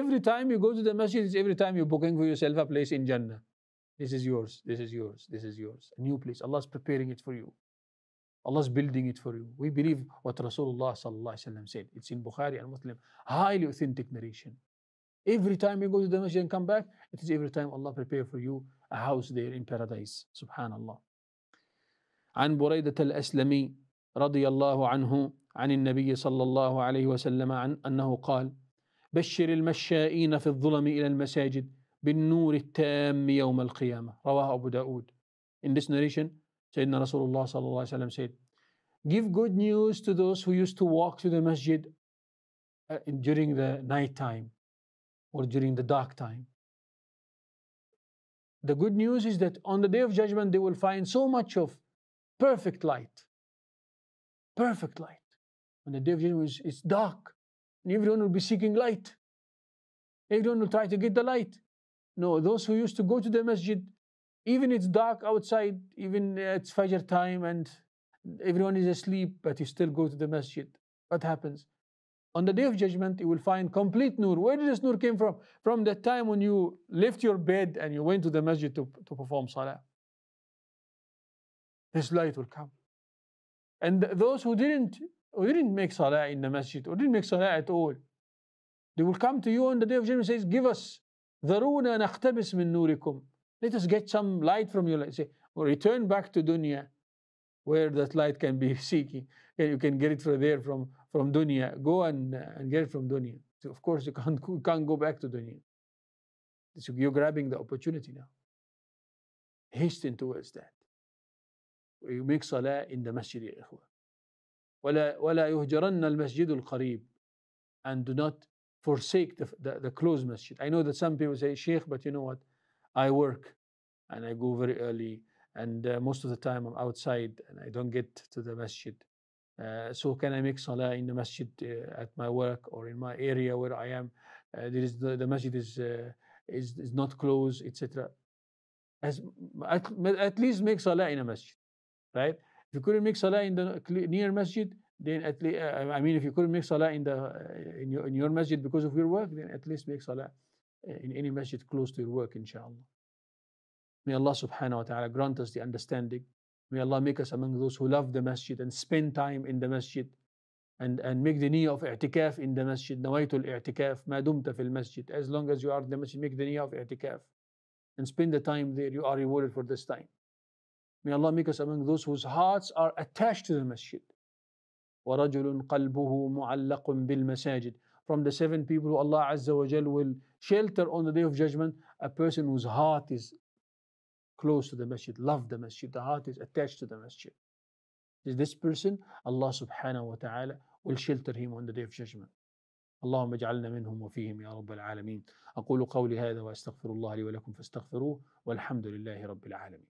Every time you go to the masjid, every time you're booking for yourself a place in Jannah. This is yours, this is yours, this is yours. A new place. Allah is preparing it for you. Allah is building it for you. We believe what Rasulullah said. It's in Bukhari and Muslim. Highly authentic narration. Every time you go to the masjid and come back, it is every time Allah prepare for you a house there in paradise سبحان الله عن بريدة الأسلمي رضي الله عنه عن النبي صلى الله عليه وسلم عن أنه قال بشر المشائين في الظلم إلى المساجد بالنور التام يوم القيامة رواه أبو داود In this narration سيدنا رسول الله صلى الله عليه وسلم said Give good news to those who used to walk to the masjid uh, during the night time or during the dark time the good news is that on the day of judgment, they will find so much of perfect light. Perfect light. On the day of judgment, it's dark, and everyone will be seeking light. Everyone will try to get the light. No, those who used to go to the masjid, even it's dark outside, even it's Fajr time, and everyone is asleep, but you still go to the masjid. What happens? on the day of judgment, you will find complete nur. Where did this nur came from? From the time when you left your bed and you went to the masjid to, to perform salah. This light will come. And those who didn't, who didn't make salah in the masjid, or didn't make salah at all, they will come to you on the day of judgment and say, give us ذَرُونَا نَخْتَبِسْ مِن nurikum. Let us get some light from your light. Say, return back to dunya where that light can be seeking. And you can get it from there from, from dunya. Go and, and get it from dunya. So of course, you can't, you can't go back to dunya. So you're grabbing the opportunity now. Hasten towards that. You make salah in the masjid, ya ولا, ولا يهجرن المسجد القريب. And do not forsake the, the, the closed masjid. I know that some people say, Sheikh, but you know what? I work and I go very early and uh, most of the time I'm outside and I don't get to the masjid. Uh, so can I make salah in the masjid uh, at my work or in my area where I am? Uh, there is the, the masjid is, uh, is, is not closed, etc. As at, at, least make salah in a masjid, right? If you couldn't make salah in the near masjid, then at least uh, I mean if you couldn't make salah in the uh, in your in your masjid because of your work, then at least make salah in any masjid close to your work, inshallah. May Allah subhanahu wa ta'ala grant us the understanding May Allah make us among those who love the masjid and spend time in the masjid and, and make the niyah of i'tikaf in the masjid. Nawaitul i'tikaf, ma dumta fil masjid. As long as you are in the masjid, make the niyah of i'tikaf and spend the time there. You are rewarded for this time. May Allah make us among those whose hearts are attached to the masjid. وَرَجُلٌ قَلْبُهُ مُعَلَّقٌ بِالْمَسَاجِدِ From the seven people who Allah Azza wa Jal will shelter on the day of judgment, a person whose heart is close to the masjid, love the masjid, the heart is attached to the masjid. This person, Allah subhanahu wa ta'ala will shelter him on the day of judgment. اللهم اجعلنا منهم وفيهم يا رب العالمين أقول قولي هذا وأستغفر الله لي ولكم فاستغفروه والحمد لله رب العالمين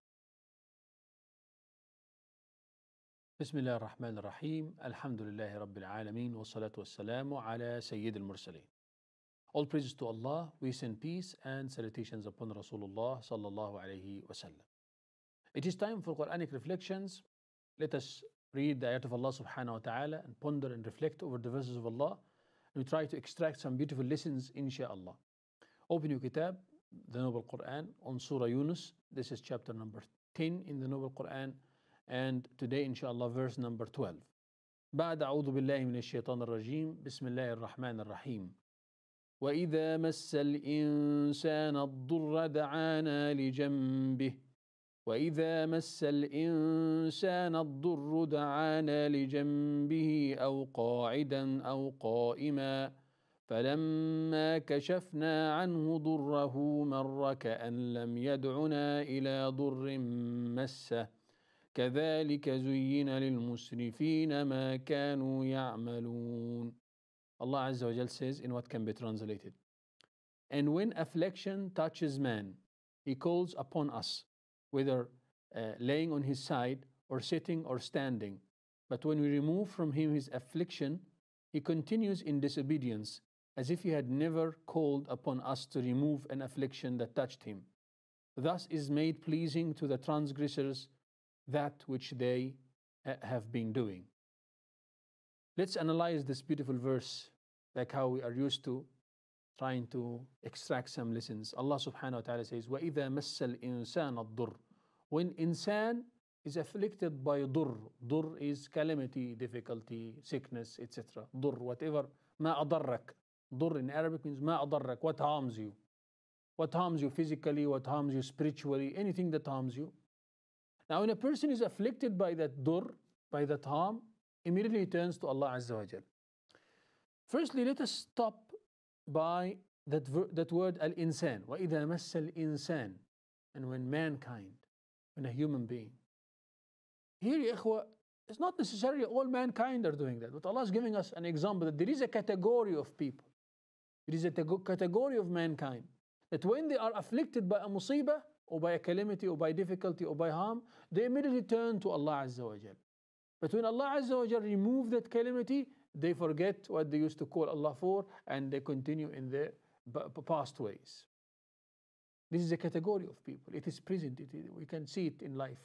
بسم الله الرحمن الرحيم الحمد لله رب العالمين والصلاة والسلام على سيد المرسلين All praises to Allah, we send peace and salutations upon Rasulullah sallallahu alayhi wasallam. It is time for Quranic reflections. Let us read the ayat of Allah subhanahu wa ta'ala and ponder and reflect over the verses of Allah. we try to extract some beautiful lessons insha'Allah. Open your kitab, the Noble Quran, on Surah Yunus. This is chapter number 10 in the Noble Quran. And today insha'Allah, verse number 12. بعد أعوذ بالله من الشيطان الرجيم بسم الله الرحمن الرحيم واذا مس الانسان الضر دعانا لجنبه واذا مس الانسان الضر دعانا لجنبه او قاعدا او قائما فلما كشفنا عنه ضره مر كان لم يدعنا الى ضر مسه كذلك زين للمسرفين ما كانوا يعملون Allah Azza wa Jal says in what can be translated. And when affliction touches man, he calls upon us, whether uh, laying on his side or sitting or standing. But when we remove from him his affliction, he continues in disobedience, as if he had never called upon us to remove an affliction that touched him. Thus is made pleasing to the transgressors that which they uh, have been doing. Let's analyze this beautiful verse like how we are used to trying to extract some lessons. Allah subhanahu wa ta'ala says, وَإِذَا مَسَّ الْإِنسَانَ الضُّرُّ When insan is afflicted by dur, dur is calamity, difficulty, sickness, etc. Dur, whatever. ما أضرك. Dur in Arabic means ما أضرك, what harms you. What harms you physically, what harms you spiritually, anything that harms you. Now when a person is afflicted by that dur, by that harm, immediately he turns to Allah Azza wa Jal. Firstly, let us stop by that, that word al insan. وَإِذَا مَسَّ insan And when mankind, when a human being. Here, ikhwa, it's not necessarily all mankind are doing that, but Allah is giving us an example that there is a category of people. There is a category of mankind that when they are afflicted by a musibah or by a calamity or by difficulty or by harm, they immediately turn to Allah Azza wa Jal. But when Allah Azza wa Jal removed that calamity, they forget what they used to call Allah for and they continue in their past ways. This is a category of people. It is present. It is, we can see it in life.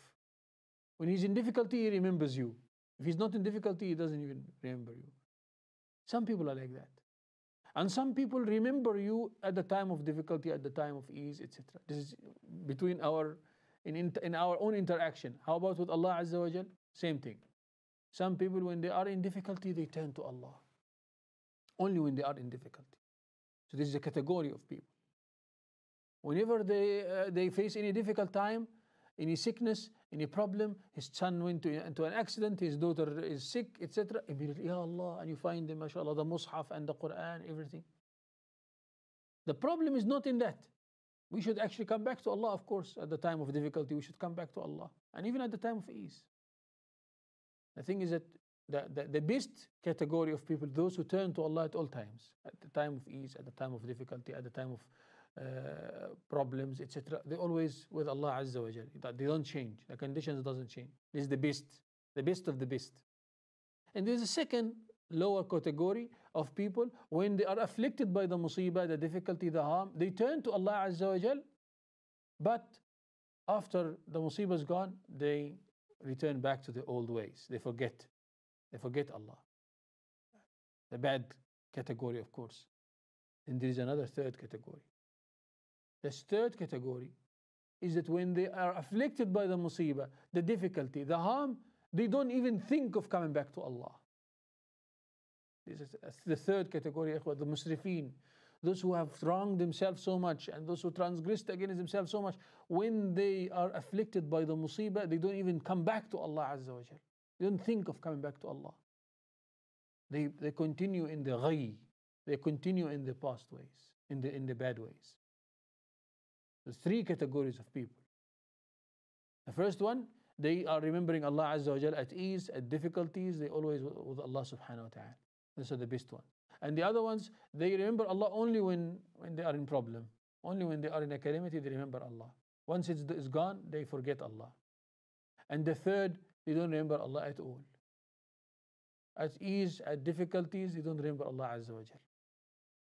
When he's in difficulty, he remembers you. If he's not in difficulty, he doesn't even remember you. Some people are like that. And some people remember you at the time of difficulty, at the time of ease, etc. This is between our, in, in, our own interaction. How about with Allah Azza wa Jal? Same thing. Some people, when they are in difficulty, they turn to Allah. Only when they are in difficulty. So this is a category of people. Whenever they, uh, they face any difficult time, any sickness, any problem, his son went to, into an accident, his daughter is sick, etc. Immediately, Ya Allah, and you find them, mashallah, the Mus'haf and the Quran, everything. The problem is not in that. We should actually come back to Allah, of course, at the time of difficulty, we should come back to Allah. And even at the time of ease. The thing is that the, the, the best category of people, those who turn to Allah at all times, at the time of ease, at the time of difficulty, at the time of uh, problems, etc. They always with Allah Azza wa Jal. They don't change. The conditions doesn't change. This is the best, the best of the best. And there's a second lower category of people when they are afflicted by the musibah, the difficulty, the harm, they turn to Allah Azza wa Jal. But after the musibah is gone, they return back to the old ways. They forget. They forget Allah. The bad category, of course. Then there is another third category. The third category is that when they are afflicted by the musibah, the difficulty, the harm, they don't even think of coming back to Allah. This is the third category, the musrifeen, those who have wronged themselves so much, and those who transgressed against themselves so much, when they are afflicted by the musibah, they don't even come back to Allah Azza wa Jal. They don't think of coming back to Allah. They, they continue in the ghay, they continue in the past ways, in the, in the bad ways. There's three categories of people. The first one, they are remembering Allah Azza wa Jal at ease, at difficulties, they always with Allah subhanahu wa ta'ala. These are the best ones. And the other ones, they remember Allah only when, when they are in problem. Only when they are in a calamity, they remember Allah. Once it's, it's gone, they forget Allah. And the third, they don't remember Allah at all. At ease, at difficulties, they don't remember Allah Azza wa Jal.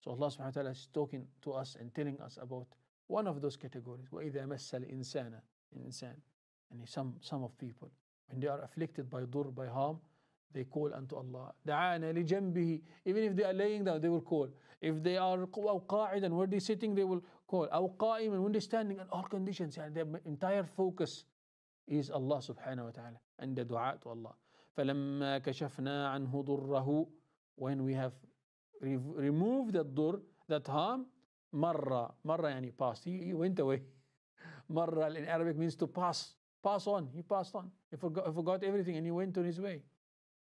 So Allah subhanahu wa ta'ala is talking to us and telling us about one of those categories. وَإِذَا مَسَّ الْإِنسَانَ insan. And some, some of people, when they are afflicted by dur, by harm, they call unto Allah. دعانا لجنبه. Even if they are laying down, they will call. If they are and where they're sitting, they will call. أو قائما when they standing all conditions. يعني their entire focus is Allah subhanahu wa ta'ala. And the dua to Allah. فلما كشفنا عنه ضره When we have removed that ضر that harm, مرة مرة يعني passed. He, he went away. مرة in Arabic means to pass. Pass on. He passed on. He forgot, he forgot everything and he went on his way.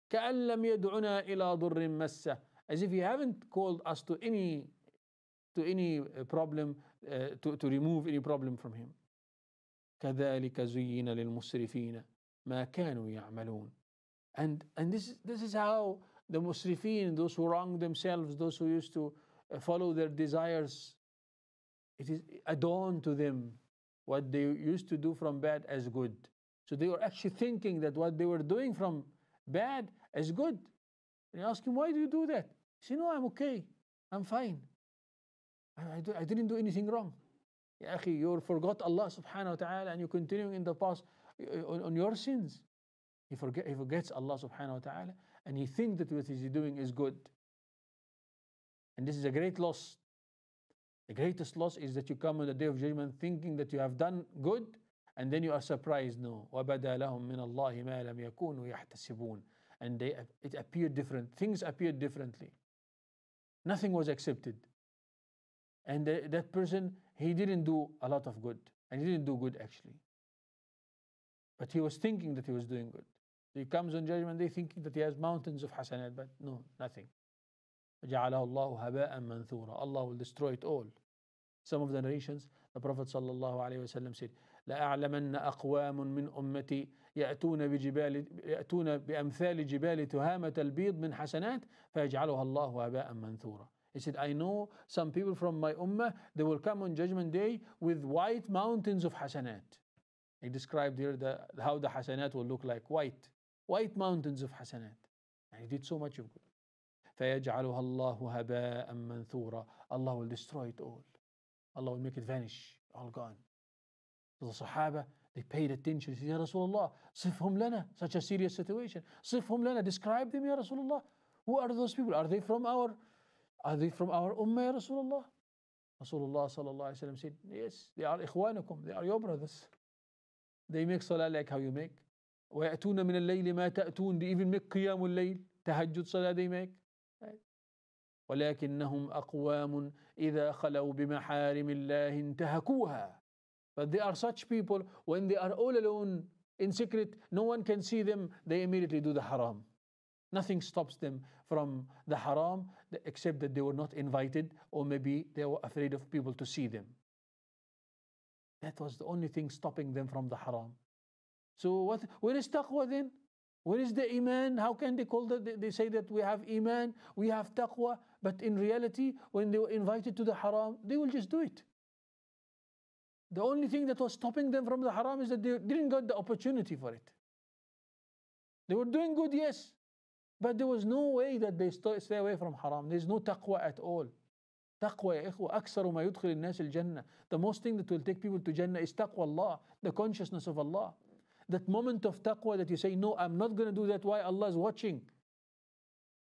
كأن لم يدعنا إلى ضر مسه as if he haven't called us to any to any uh, problem uh, to, to remove any problem from him كذلك زين للمسرفين ما كانوا يعملون and and this this is how the musrifin those who wrong themselves those who used to uh, follow their desires it is dawn to them what they used to do from bad as good so they were actually thinking that what they were doing from bad as good. And you ask him, why do you do that? He says, no, I'm okay. I'm fine. I, I, do, I didn't do anything wrong. Ya akhi, you forgot Allah subhanahu wa ta'ala and you're continuing in the past uh, on, on your sins. He, forget, he forgets Allah subhanahu wa ta'ala and he thinks that what he's doing is good. And this is a great loss. The greatest loss is that you come on the day of judgment thinking that you have done good and then you are surprised, no. وَبَدَى لَهُم مِّنَ اللَّهِ مَا لَمْ يَكُونُوا يَحْتَسِبُونَ And they, it appeared different. Things appeared differently. Nothing was accepted. And the, that person, he didn't do a lot of good. And he didn't do good, actually. But he was thinking that he was doing good. he comes on judgment day thinking that he has mountains of hasanat, but no, nothing. جعله الله هباء Allah will destroy it all. Some of the narrations, the Prophet ﷺ said, لأعلمن أقوام من أمتي يأتون بجبال يأتون بأمثال جبال تهامة البيض من حسنات فيجعلها الله أباء منثورا He said, I know some people from my ummah, they will come on judgment day with white mountains of hasanat. He described here the, how the hasanat will look like white. White mountains of hasanat. And he did so much of good. فيجعلها الله هباء منثورا. Allah will destroy it all. Allah will make it vanish, all gone. So the Sahaba, they paid attention. Said, ya Rasulullah, sifhum lana, such a serious situation. Sifhum lana, describe them, Ya Rasulullah. Who are those people? Are they from our are they from our ummah, Ya Rasulullah? Rasulullah sallallahu alayhi wa said, Yes, they are ikhwanukum, they are your brothers. They make salah like how you make. وَيَأْتُونَ مِنَ اللَّيْلِ مَا تَأْتُونَ They even make قيام الليل تهجد صلاة they make. ولكنهم أقوام إذا خلوا بمحارم الله انتهكوها but there are such people, when they are all alone in secret, no one can see them, they immediately do the haram. Nothing stops them from the haram except that they were not invited or maybe they were afraid of people to see them. That was the only thing stopping them from the haram. So what, where is taqwa then? Where is the iman? How can they call that? They say that we have iman, we have taqwa, but in reality, when they were invited to the haram, they will just do it. The only thing that was stopping them from the haram is that they didn't get the opportunity for it. They were doing good, yes, but there was no way that they stay away from haram. There's no taqwa at all. Taqwa, is إخوة, أكثر ما The most thing that will take people to Jannah is taqwa Allah, the consciousness of Allah. That moment of taqwa that you say, no, I'm not going to do that. Why? Allah is watching.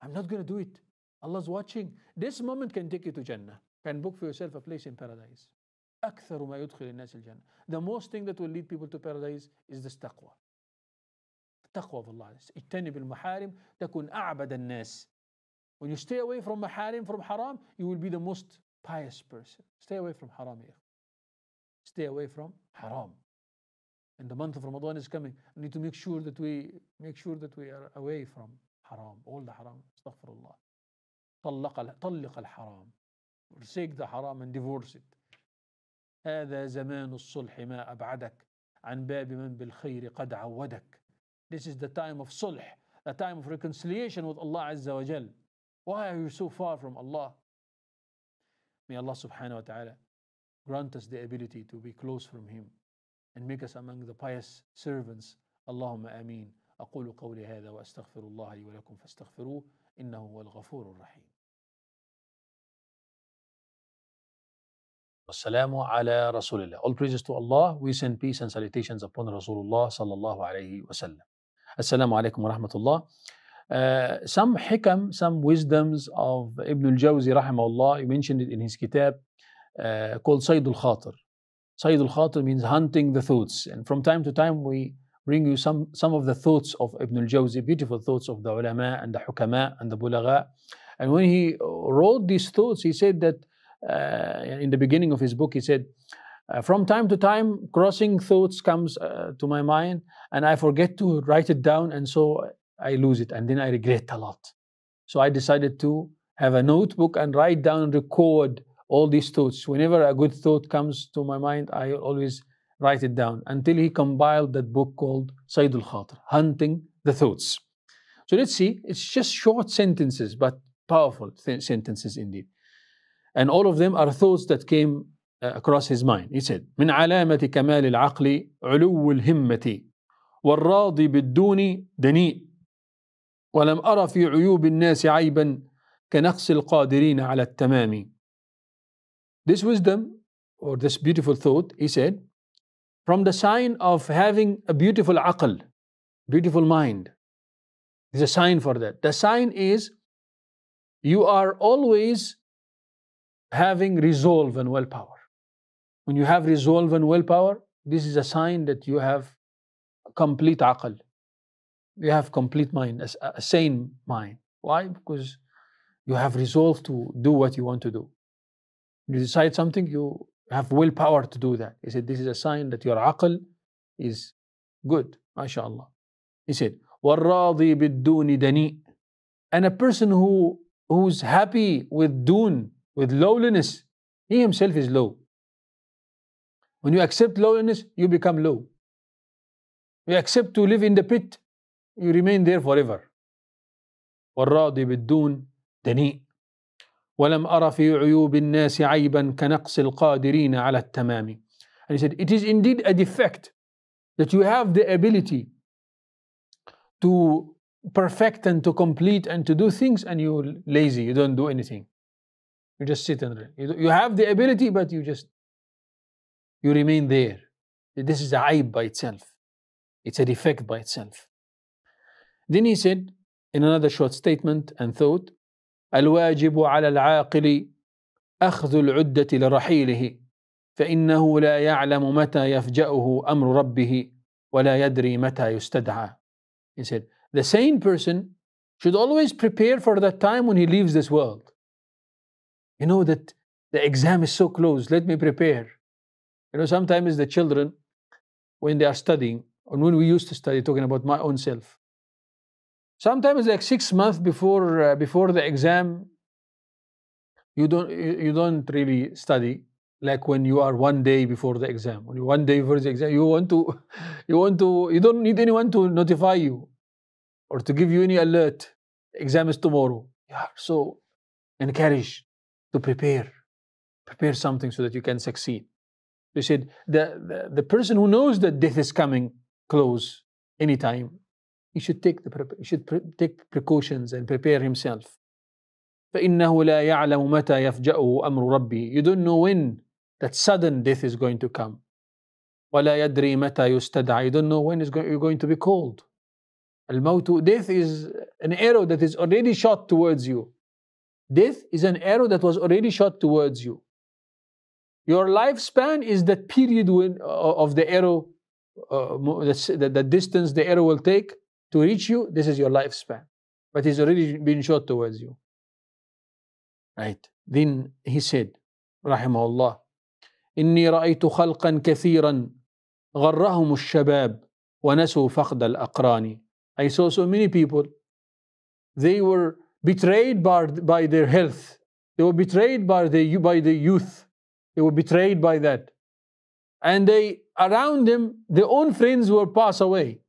I'm not going to do it. Allah's watching. This moment can take you to Jannah. Can book for yourself a place in paradise. أكثر ما يدخل الناس الجنة the most thing that will lead people to paradise is this تقوى التقوى في الله اجتنب المحارم تكون أعبد الناس when you stay away from محارم from حرام you will be the most pious person stay away from حرام يا stay away from حرام and the month of Ramadan is coming we need to make sure that we make sure that we are away from حرام all the حرام استغفر الله طلق طلق الحرام forsake the حرام and divorce it هذا زمان الصلح ما أبعدك عن باب من بالخير قد عودك This is the time of صلح the time of reconciliation with Allah Azza wa Jal Why are you so far from Allah? May Allah subhanahu wa ta'ala grant us the ability to be close from Him and make us among the pious servants اللهم آمين أقول قولي هذا وأستغفر الله لي ولكم فاستغفروه إنه هو الغفور الرحيم Wassalamu ala Rasulillah. All praises to Allah. We send peace and salutations upon Rasulullah sallallahu alayhi wasallam. Assalamu alaikum wa rahmatullah. Uh, some hikam, some wisdoms of Ibn al-Jawzi rahimahullah, he mentioned it in his kitab uh, called Sayyidul Khatir. Sayyidul Khatir means hunting the thoughts. And from time to time we bring you some, some of the thoughts of Ibn al-Jawzi, beautiful thoughts of the ulama and the hukama and the bulagha. And when he wrote these thoughts, he said that uh, in the beginning of his book, he said, uh, From time to time, crossing thoughts comes uh, to my mind, and I forget to write it down, and so I lose it, and then I regret a lot. So I decided to have a notebook and write down and record all these thoughts. Whenever a good thought comes to my mind, I always write it down until he compiled that book called sayyidul al Khatir, Hunting the Thoughts. So let's see, it's just short sentences, but powerful sentences indeed. And all of them are thoughts that came uh, across his mind. He said, من علامة كمال العقل علو الهمة والراضي بالدون دنيء ولم أرى في عيوب الناس عيبا كنقص القادرين على التمام. This wisdom or this beautiful thought, he said, from the sign of having a beautiful aql, beautiful mind. There's a sign for that. The sign is you are always having resolve and willpower. When you have resolve and willpower, this is a sign that you have complete aql. You have complete mind, a, sane mind. Why? Because you have resolve to do what you want to do. You decide something, you have willpower to do that. He said, this is a sign that your aql is good, mashallah. He said, وَالرَّاضِي بِالدُّونِ دَنِي And a person who who's happy with dun, with lowliness. He himself is low. When you accept lowliness, you become low. You accept to live in the pit, you remain there forever. والراضي بالدون دنيء ولم أرى في عيوب الناس عيبا كنقص القادرين على التمام And he said, it is indeed a defect that you have the ability to perfect and to complete and to do things and you're lazy, you don't do anything. You just sit and relax. You, you have the ability, but you just you remain there. This is a aib by itself. It's a defect by itself. Then he said in another short statement and thought, الواجب على العاقل أخذ العدة لرحيله فإنه لا يعلم متى يفجأه أمر ربه ولا يدري متى يستدعى. He said, the sane person should always prepare for that time when he leaves this world. you know that the exam is so close, let me prepare. You know, sometimes the children, when they are studying, and when we used to study, talking about my own self, sometimes like six months before, uh, before the exam, you don't, you don't really study like when you are one day before the exam when one day before the exam you want to you want to you don't need anyone to notify you or to give you any alert exam is tomorrow you are so encouraged to prepare. Prepare something so that you can succeed. They said, the, the, the person who knows that death is coming close anytime, he should take, the, he should pre- take precautions and prepare himself. فإنه لا يعلم متى أمر ربي. You don't know when that sudden death is going to come. ولا يدري متى يستدعى. You don't know when is you're going to be called. الموت death is an arrow that is already shot towards you. Death is an arrow that was already shot towards you. Your lifespan is that period when, uh, of the arrow, uh, the, the distance the arrow will take to reach you. This is your lifespan, but it's already been shot towards you. Right. Then he said, rahimahullah, إني رأيت خلقا كثيرا غرهم الشباب ونسوا فقد الأقران. I saw so many people. They were betrayed by, by their health. They were betrayed by the, by the youth. They were betrayed by that. And they around them, their own friends were passed away.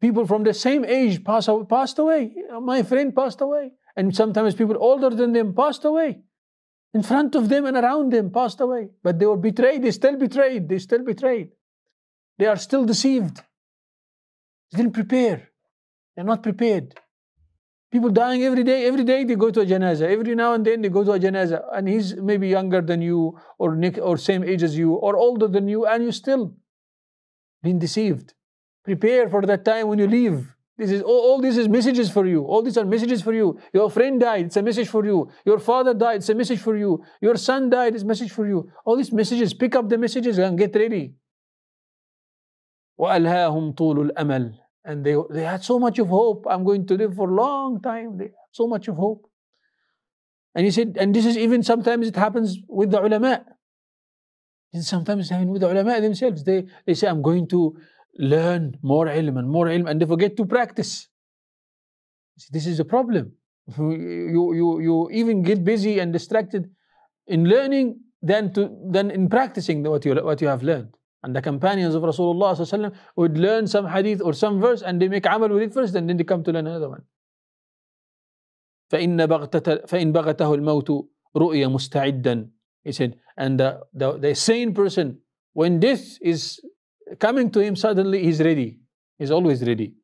People from the same age pass, passed away. My friend passed away. And sometimes people older than them passed away. In front of them and around them passed away. But they were betrayed. They still betrayed. They still betrayed. They are still deceived. They didn't prepare. They're not prepared. People dying every day. Every day they go to a janaza. Every now and then they go to a janaza. And he's maybe younger than you or Nick or same age as you or older than you and you still been deceived. Prepare for that time when you leave. This is all, all this is messages for you. All these are messages for you. Your friend died, it's a message for you. Your father died, it's a message for you. Your son died, it's a message for you. All these messages, pick up the messages and get ready. وألهاهم طول الأمل and they, they had so much of hope. I'm going to live for a long time. They had so much of hope. And he said, and this is even sometimes it happens with the ulama. And sometimes it happens with the ulama themselves, they, they say, I'm going to learn more ilm and more ilm, and they forget to practice. See, this is a problem. You, you, you even get busy and distracted in learning than, to, than in practicing what you, what you have learned. And the companions of Rasulullah would learn some hadith or some verse and they make amal with it first and then they come to learn another one. فإن بغتة فإن بغته الموت رؤيا مستعدا he said and the, the, the sane person when death is coming to him suddenly he's ready he's always ready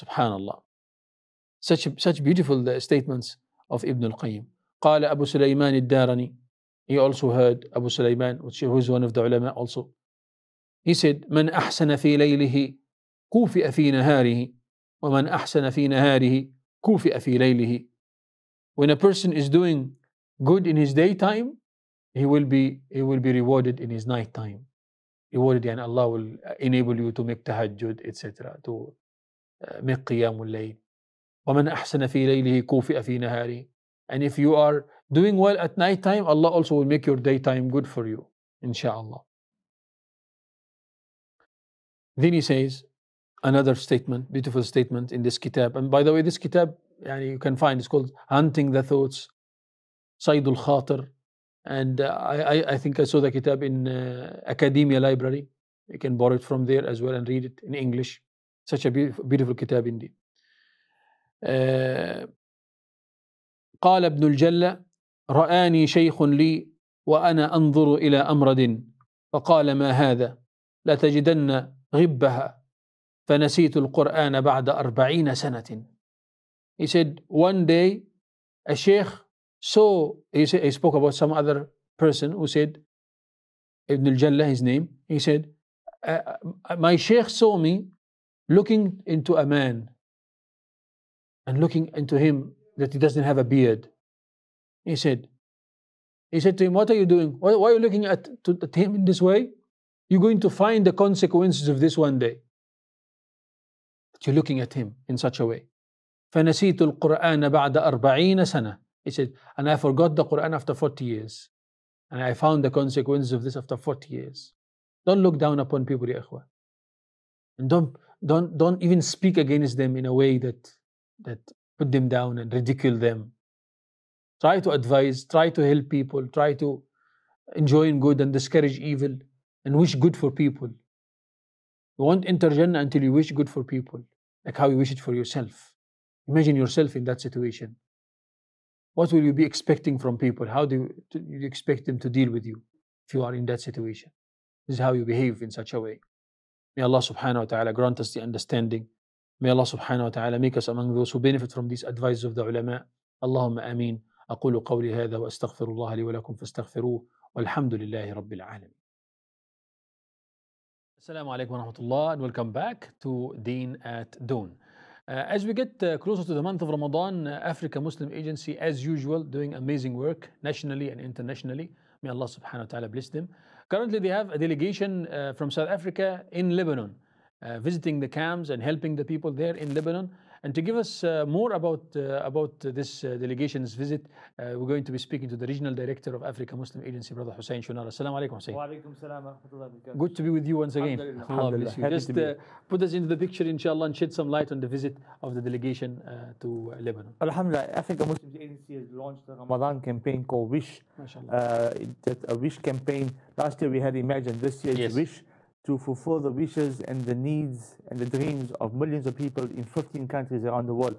subhanallah such such beautiful uh, statements of Ibn al-Qayyim قال أبو سليمان الدارني he also heard Abu Sulaiman, which was one of the ulama also. He said, من أحسن في ليله كوفئ في نهاره ومن أحسن في نهاره كوفئ في ليله When a person is doing good in his daytime, he will be, he will be rewarded in his nighttime. Rewarded, and Allah will uh, enable you to make tahajjud, etc., to uh, make qiyamul layl. ومن أحسن في ليله كوفئ في نهاره And if you are doing well at night time, Allah also will make your daytime good for you, inshallah. Then he says another statement, beautiful statement in this kitab. And by the way, this kitab يعني you can find it's called Hunting the Thoughts, al الخاطر. And uh, I, I think I saw the kitab in uh, Academia Library. You can borrow it from there as well and read it in English. Such a beautiful, beautiful kitab indeed. Uh, قال ابن الجلة رآني شيخ لي وأنا أنظر إلى أمرد فقال ما هذا لتجدن غبها فنسيت القرآن بعد أربعين سنة He said one day a sheikh saw he, said, he spoke about some other person who said Ibn al-Jalla his name he said uh, uh, my sheikh saw me looking into a man and looking into him that he doesn't have a beard he said he said to him what are you doing why, why are you looking at, to, at him in this way you're going to find the consequences of this one day. But you're looking at him in such a way. فنسيت القرآن بعد أربعين سنة. He said, and I forgot the Quran after 40 years. And I found the consequences of this after 40 years. Don't look down upon people, ya ikhwa. And don't, don't, don't even speak against them in a way that, that put them down and ridicule them. Try to advise, try to help people, try to enjoin good and discourage evil and wish good for people. You won't enter Jannah until you wish good for people, like how you wish it for yourself. Imagine yourself in that situation. What will you be expecting from people? How do you, expect them to deal with you if you are in that situation? This is how you behave in such a way. May Allah subhanahu wa ta'ala grant us the understanding. May Allah subhanahu wa ta'ala make us among those who benefit from these advices of the ulama. Allahumma ameen. أقول قولي هذا وأستغفر الله لي ولكم فاستغفروه والحمد لله رب العالمين Assalamu alaikum wa rahmatullah and welcome back to Deen at Dawn. Uh, as we get uh, closer to the month of Ramadan, uh, Africa Muslim Agency, as usual, doing amazing work nationally and internationally. May Allah subhanahu wa ta'ala bless them. Currently, they have a delegation uh, from South Africa in Lebanon, uh, visiting the camps and helping the people there in Lebanon. And to give us uh, more about, uh, about this uh, delegation's visit, uh, we're going to be speaking to the Regional Director of Africa Muslim Agency, Brother Hussein Shunara. Assalamu alaikum, Hussein. Wa alaikum salam Good to be with you once again. Alhamdulillah. Alhamdulillah. Just uh, put us into the picture, inshallah, and shed some light on the visit of the delegation uh, to Lebanon. Alhamdulillah, Africa Muslim Agency has launched a Ramadan campaign called WISH. Uh, a WISH campaign. Last year we had Imagine, this year yes. WISH to fulfill the wishes and the needs and the dreams of millions of people in 15 countries around the world.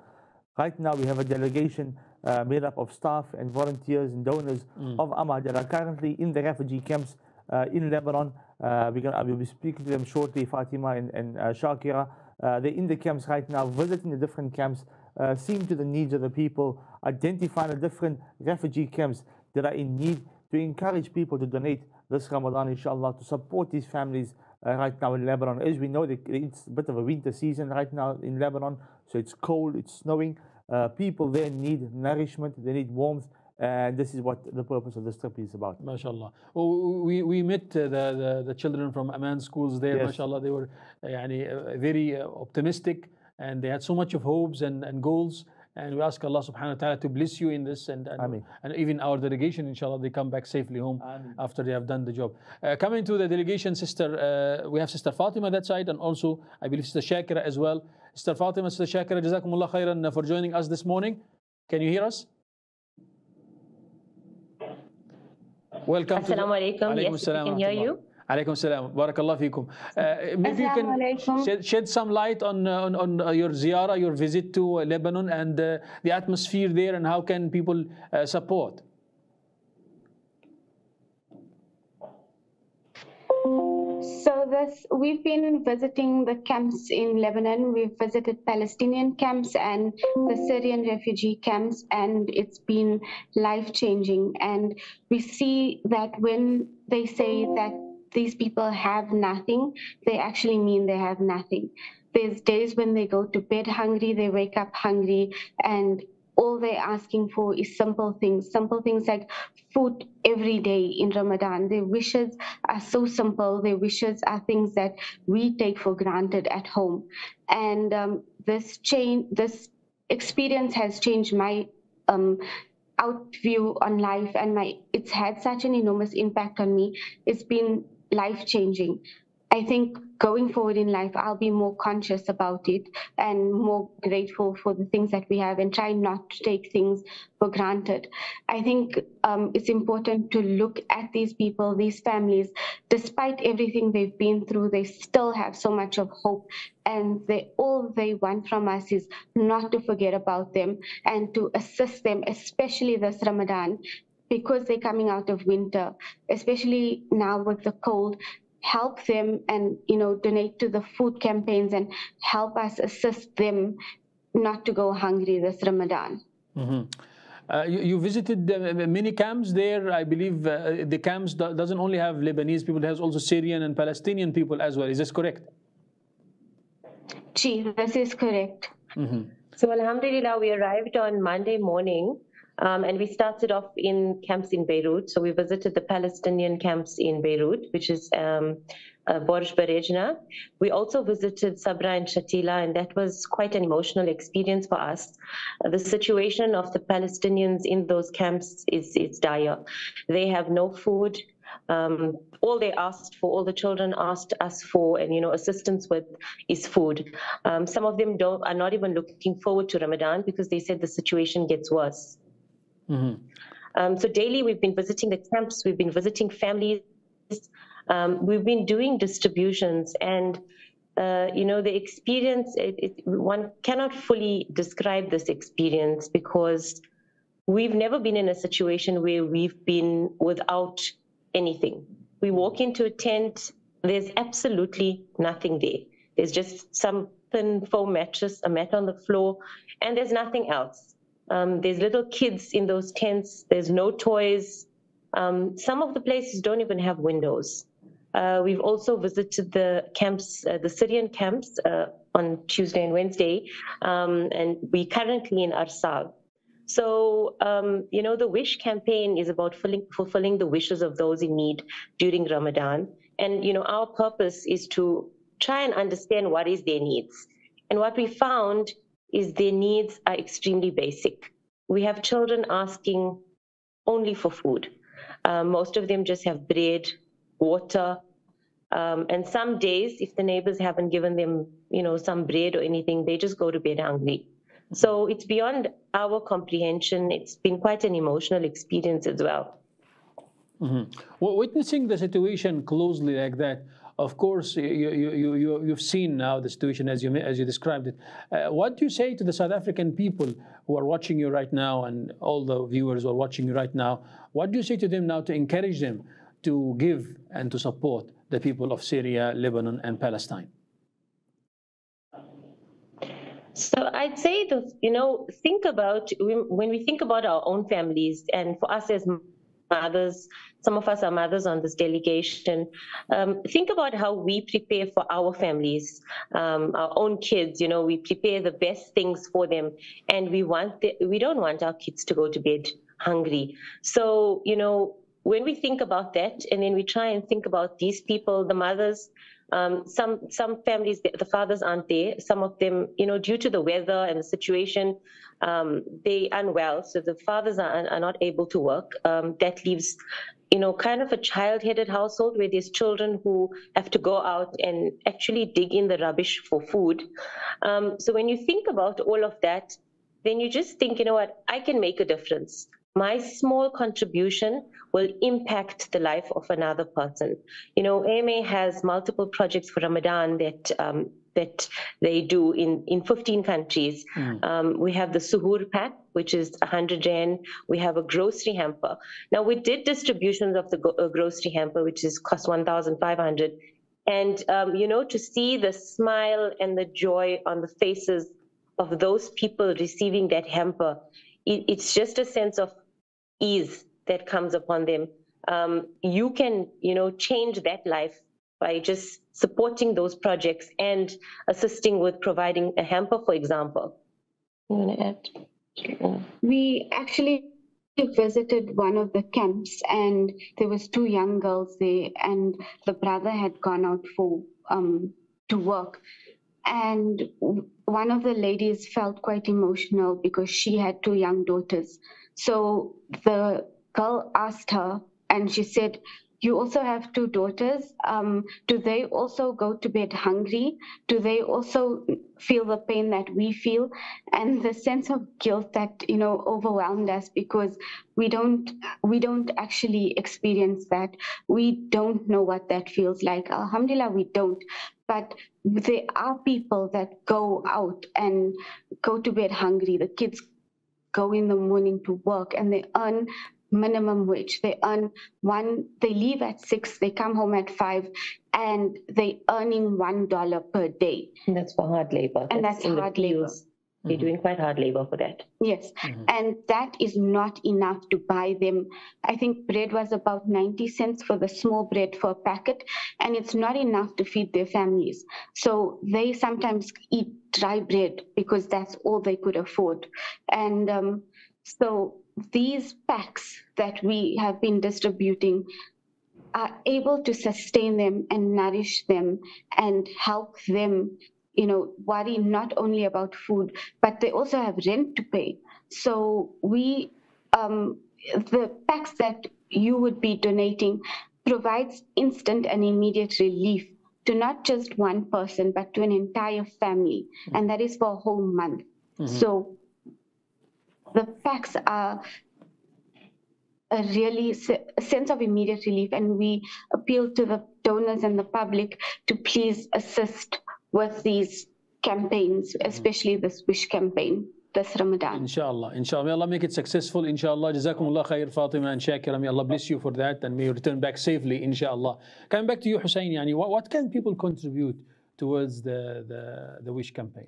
Right now, we have a delegation uh, made up of staff and volunteers and donors mm. of Amad that are currently in the refugee camps uh, in Lebanon. Uh, we I will be speaking to them shortly, Fatima and, and uh, Shakira. Uh, they're in the camps right now, visiting the different camps, uh, seeing to the needs of the people, identifying the different refugee camps that are in need to encourage people to donate this Ramadan, inshallah, to support these families uh, right now in Lebanon. As we know, it's a bit of a winter season right now in Lebanon, so it's cold, it's snowing. Uh, people there need nourishment, they need warmth, and this is what the purpose of this trip is about. MashaAllah. Oh, we, we met uh, the, the, the, children from Amman schools there, yes. MashaAllah. They were uh, uh very uh, optimistic and they had so much of hopes and, and goals. And we ask Allah subhanahu wa ta'ala to bless you in this and, and, and even our delegation, inshallah, they come back safely home Ameen. after they have done the job. Uh, coming to the delegation, sister, uh, we have Sister Fatima that side and also I believe Sister Shakira as well. Sister Fatima, Sister Shakira, Jazakumullah khairan uh, for joining us this morning. Can you hear us? Welcome. Assalamu alaikum. Yes, we can hear you. Alaikum salam. Barakallah fikum. Uh, maybe you can shed, shed, some light on, uh, on, on uh, your ziyarah, your visit to Lebanon and the atmosphere there and how can people support? So this, we've been visiting the camps in Lebanon. We've visited Palestinian camps and the Syrian refugee camps, and it's been life changing. And we see that when they say that these people have nothing, they actually mean they have nothing. There's days when they go to bed hungry, they wake up hungry, and all they're asking for is simple things, simple things like food every day in Ramadan. Their wishes are so simple. Their wishes are things that we take for granted at home. And um, this change, this experience has changed my um, outview on life and my it's had such an enormous impact on me. It's been life changing. I think going forward in life, I'll be more conscious about it and more grateful for the things that we have and try not to take things for granted. I think um, it's important to look at these people, these families, despite everything they've been through, they still have so much of hope. And they, all they want from us is not to forget about them and to assist them, especially this Ramadan, because they're coming out of winter, especially now with the cold, help them and you know donate to the food campaigns and help us assist them not to go hungry this Ramadan. Mm-hmm. Uh, you, you, visited uh, many camps there. I believe uh, the camps do- doesn't only have Lebanese people; it has also Syrian and Palestinian people as well. Is this correct? Yes, this is correct. Mm-hmm. So Alhamdulillah, we arrived on Monday morning um, and we started off in camps in Beirut. So we visited the Palestinian camps in Beirut, which is um, uh, Borj Berejna. We also visited Sabra and Shatila, and that was quite an emotional experience for us. Uh, the situation of the Palestinians in those camps is, is dire. They have no food, um, all they asked for, all the children asked us for, and you know, assistance with is food. Um, some of them don't are not even looking forward to Ramadan because they said the situation gets worse. Mm-hmm. Um, so daily, we've been visiting the camps, we've been visiting families, um, we've been doing distributions, and uh, you know the experience. It, it, one cannot fully describe this experience because we've never been in a situation where we've been without anything. We walk into a tent, there's absolutely nothing there. There's just some thin foam mattress, a mat on the floor, and there's nothing else. Um, there's little kids in those tents. There's no toys. Um, some of the places don't even have windows. Uh, we've also visited the camps, uh, the Syrian camps, uh, on Tuesday and Wednesday, um, and we currently in Arsal. So, um, you know, the Wish campaign is about fulfilling, fulfilling the wishes of those in need during Ramadan. And, you know, our purpose is to try and understand what is their needs. And what we found is their needs are extremely basic. We have children asking only for food. Uh, most of them just have bread, water, um, and some days, if the neighbors haven't given them, you know, some bread or anything, they just go to bed hungry. Mm-hmm. So it's beyond our comprehension. It's been quite an emotional experience as well. Mm -hmm. Well, witnessing the situation closely like that, of course, you, you, you, you've seen now the situation as you, as you described it. Uh, what do you say to the South African people who are watching you right now and all the viewers who are watching you right now? What do you say to them now to encourage them to give and to support the people of Syria, Lebanon, and Palestine? So I'd say that, you know, think about when we think about our own families and for us as mothers, some of us are mothers on this delegation. Um, think about how we prepare for our families, um, our own kids. You know, we prepare the best things for them, and we want the, we don't want our kids to go to bed hungry. So you know, when we think about that, and then we try and think about these people, the mothers, um, some some families, the fathers aren't there. Some of them, you know, due to the weather and the situation, um, they unwell. So the fathers are, are not able to work. Um, that leaves, you know, kind of a child-headed household where there's children who have to go out and actually dig in the rubbish for food. Um, so when you think about all of that, then you just think, you know what, I can make a difference. My small contribution will impact the life of another person. You know, AMA has multiple projects for Ramadan that um, that they do in, in 15 countries. Mm. Um, we have the Suhoor Pack, which is 100 Rand. We have a grocery hamper. Now, we did distributions of the go- uh, grocery hamper, which is cost 1,500. And, um, you know, to see the smile and the joy on the faces of those people receiving that hamper, it, it's just a sense of ease that comes upon them. Um, you can, you know, change that life by just supporting those projects and assisting with providing a hamper, for example. You want to add? We actually visited one of the camps and there was two young girls there and the brother had gone out for um, to work and one of the ladies felt quite emotional because she had two young daughters so the girl asked her, and she said, you also have two daughters. Um, do they also go to bed hungry? Do they also feel the pain that we feel? And the sense of guilt that you know overwhelmed us because we don't we don't actually experience that. We don't know what that feels like. Alhamdulillah, we don't. But there are people that go out and go to bed hungry. The kids go in the morning to work and they earn minimum wage. They earn one, they leave at six, they come home at five, and they earning one dollar per day. And that's for hard labor. And that's, that's hard labor. They're doing quite hard labor for that. Yes. Mm-hmm. And that is not enough to buy them. I think bread was about 90 cents for the small bread for a packet, and it's not enough to feed their families. So they sometimes eat dry bread because that's all they could afford. And um, so these packs that we have been distributing are able to sustain them and nourish them and help them you know worry not only about food but they also have rent to pay so we um, the packs that you would be donating provides instant and immediate relief to not just one person but to an entire family mm-hmm. and that is for a whole month mm-hmm. so the facts are a really se- sense of immediate relief, and we appeal to the donors and the public to please assist with these campaigns, mm-hmm. especially this wish campaign. this Ramadan. Inshallah, inshallah. May Allah make it successful, inshallah. Jazakumullah khair, Fatima and Shakira. May Allah bless you for that and may you return back safely, inshallah. Coming back to you, Hussein, what, what can people contribute towards the, the, the Wish campaign?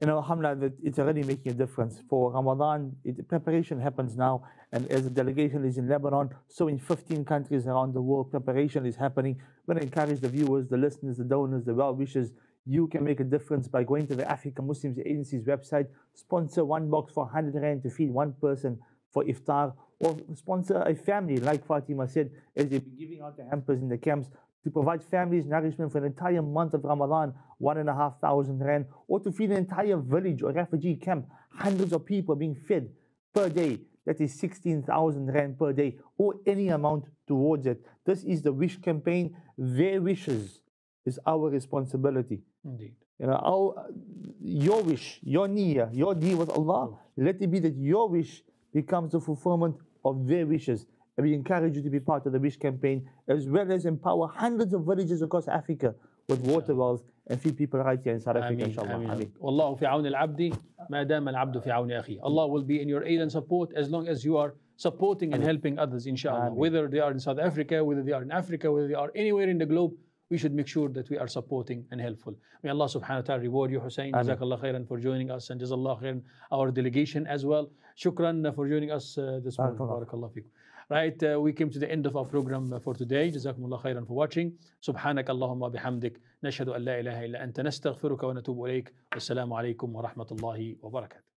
you know, alhamdulillah, that it's already making a difference. For Ramadan, it, preparation happens now. And as the delegation is in Lebanon, so in 15 countries around the world, preparation is happening. I want to encourage the viewers, the listeners, the donors, the well wishers. You can make a difference by going to the African Muslims Agency's website, sponsor one box for 100 Rand to feed one person for iftar, or sponsor a family, like Fatima said, as they've been giving out the hampers in the camps to provide families nourishment for an entire month of Ramadan, one and a half thousand rand, or to feed an entire village or refugee camp, hundreds of people being fed per day. That is 16,000 rand per day, or any amount towards it. This is the wish campaign. Their wishes is our responsibility. Indeed. You know, our, your wish, your niyyah, your deal with Allah, let it be that your wish becomes the fulfillment of their wishes and we encourage you to be part of the Wish campaign, as well as empower hundreds of villages across Africa with water wells and feed people right here in South Africa, inshallah. Ameen. fi al al-abdu fi Allah will be in your aid and support as long as you are supporting and helping others, inshallah. Whether they are in South Africa, whether they are in Africa, whether they are anywhere in the globe, we should make sure that we are supporting and helpful. May Allah subhanahu wa ta'ala reward you, Hussein. Jazakallah khairan for joining us and Jazakallah khairan our delegation as well. Shukran for joining us uh, this morning. Barakallah Right, uh, we came to the end of our program for today. Jazakumullah khairan for watching. Subhanak Allahumma bihamdik. Nashhadu an la ilaha illa anta nastaghfiruka wa natubu ilayk. Wassalamu alaykum wa rahmatullahi wa barakatuh.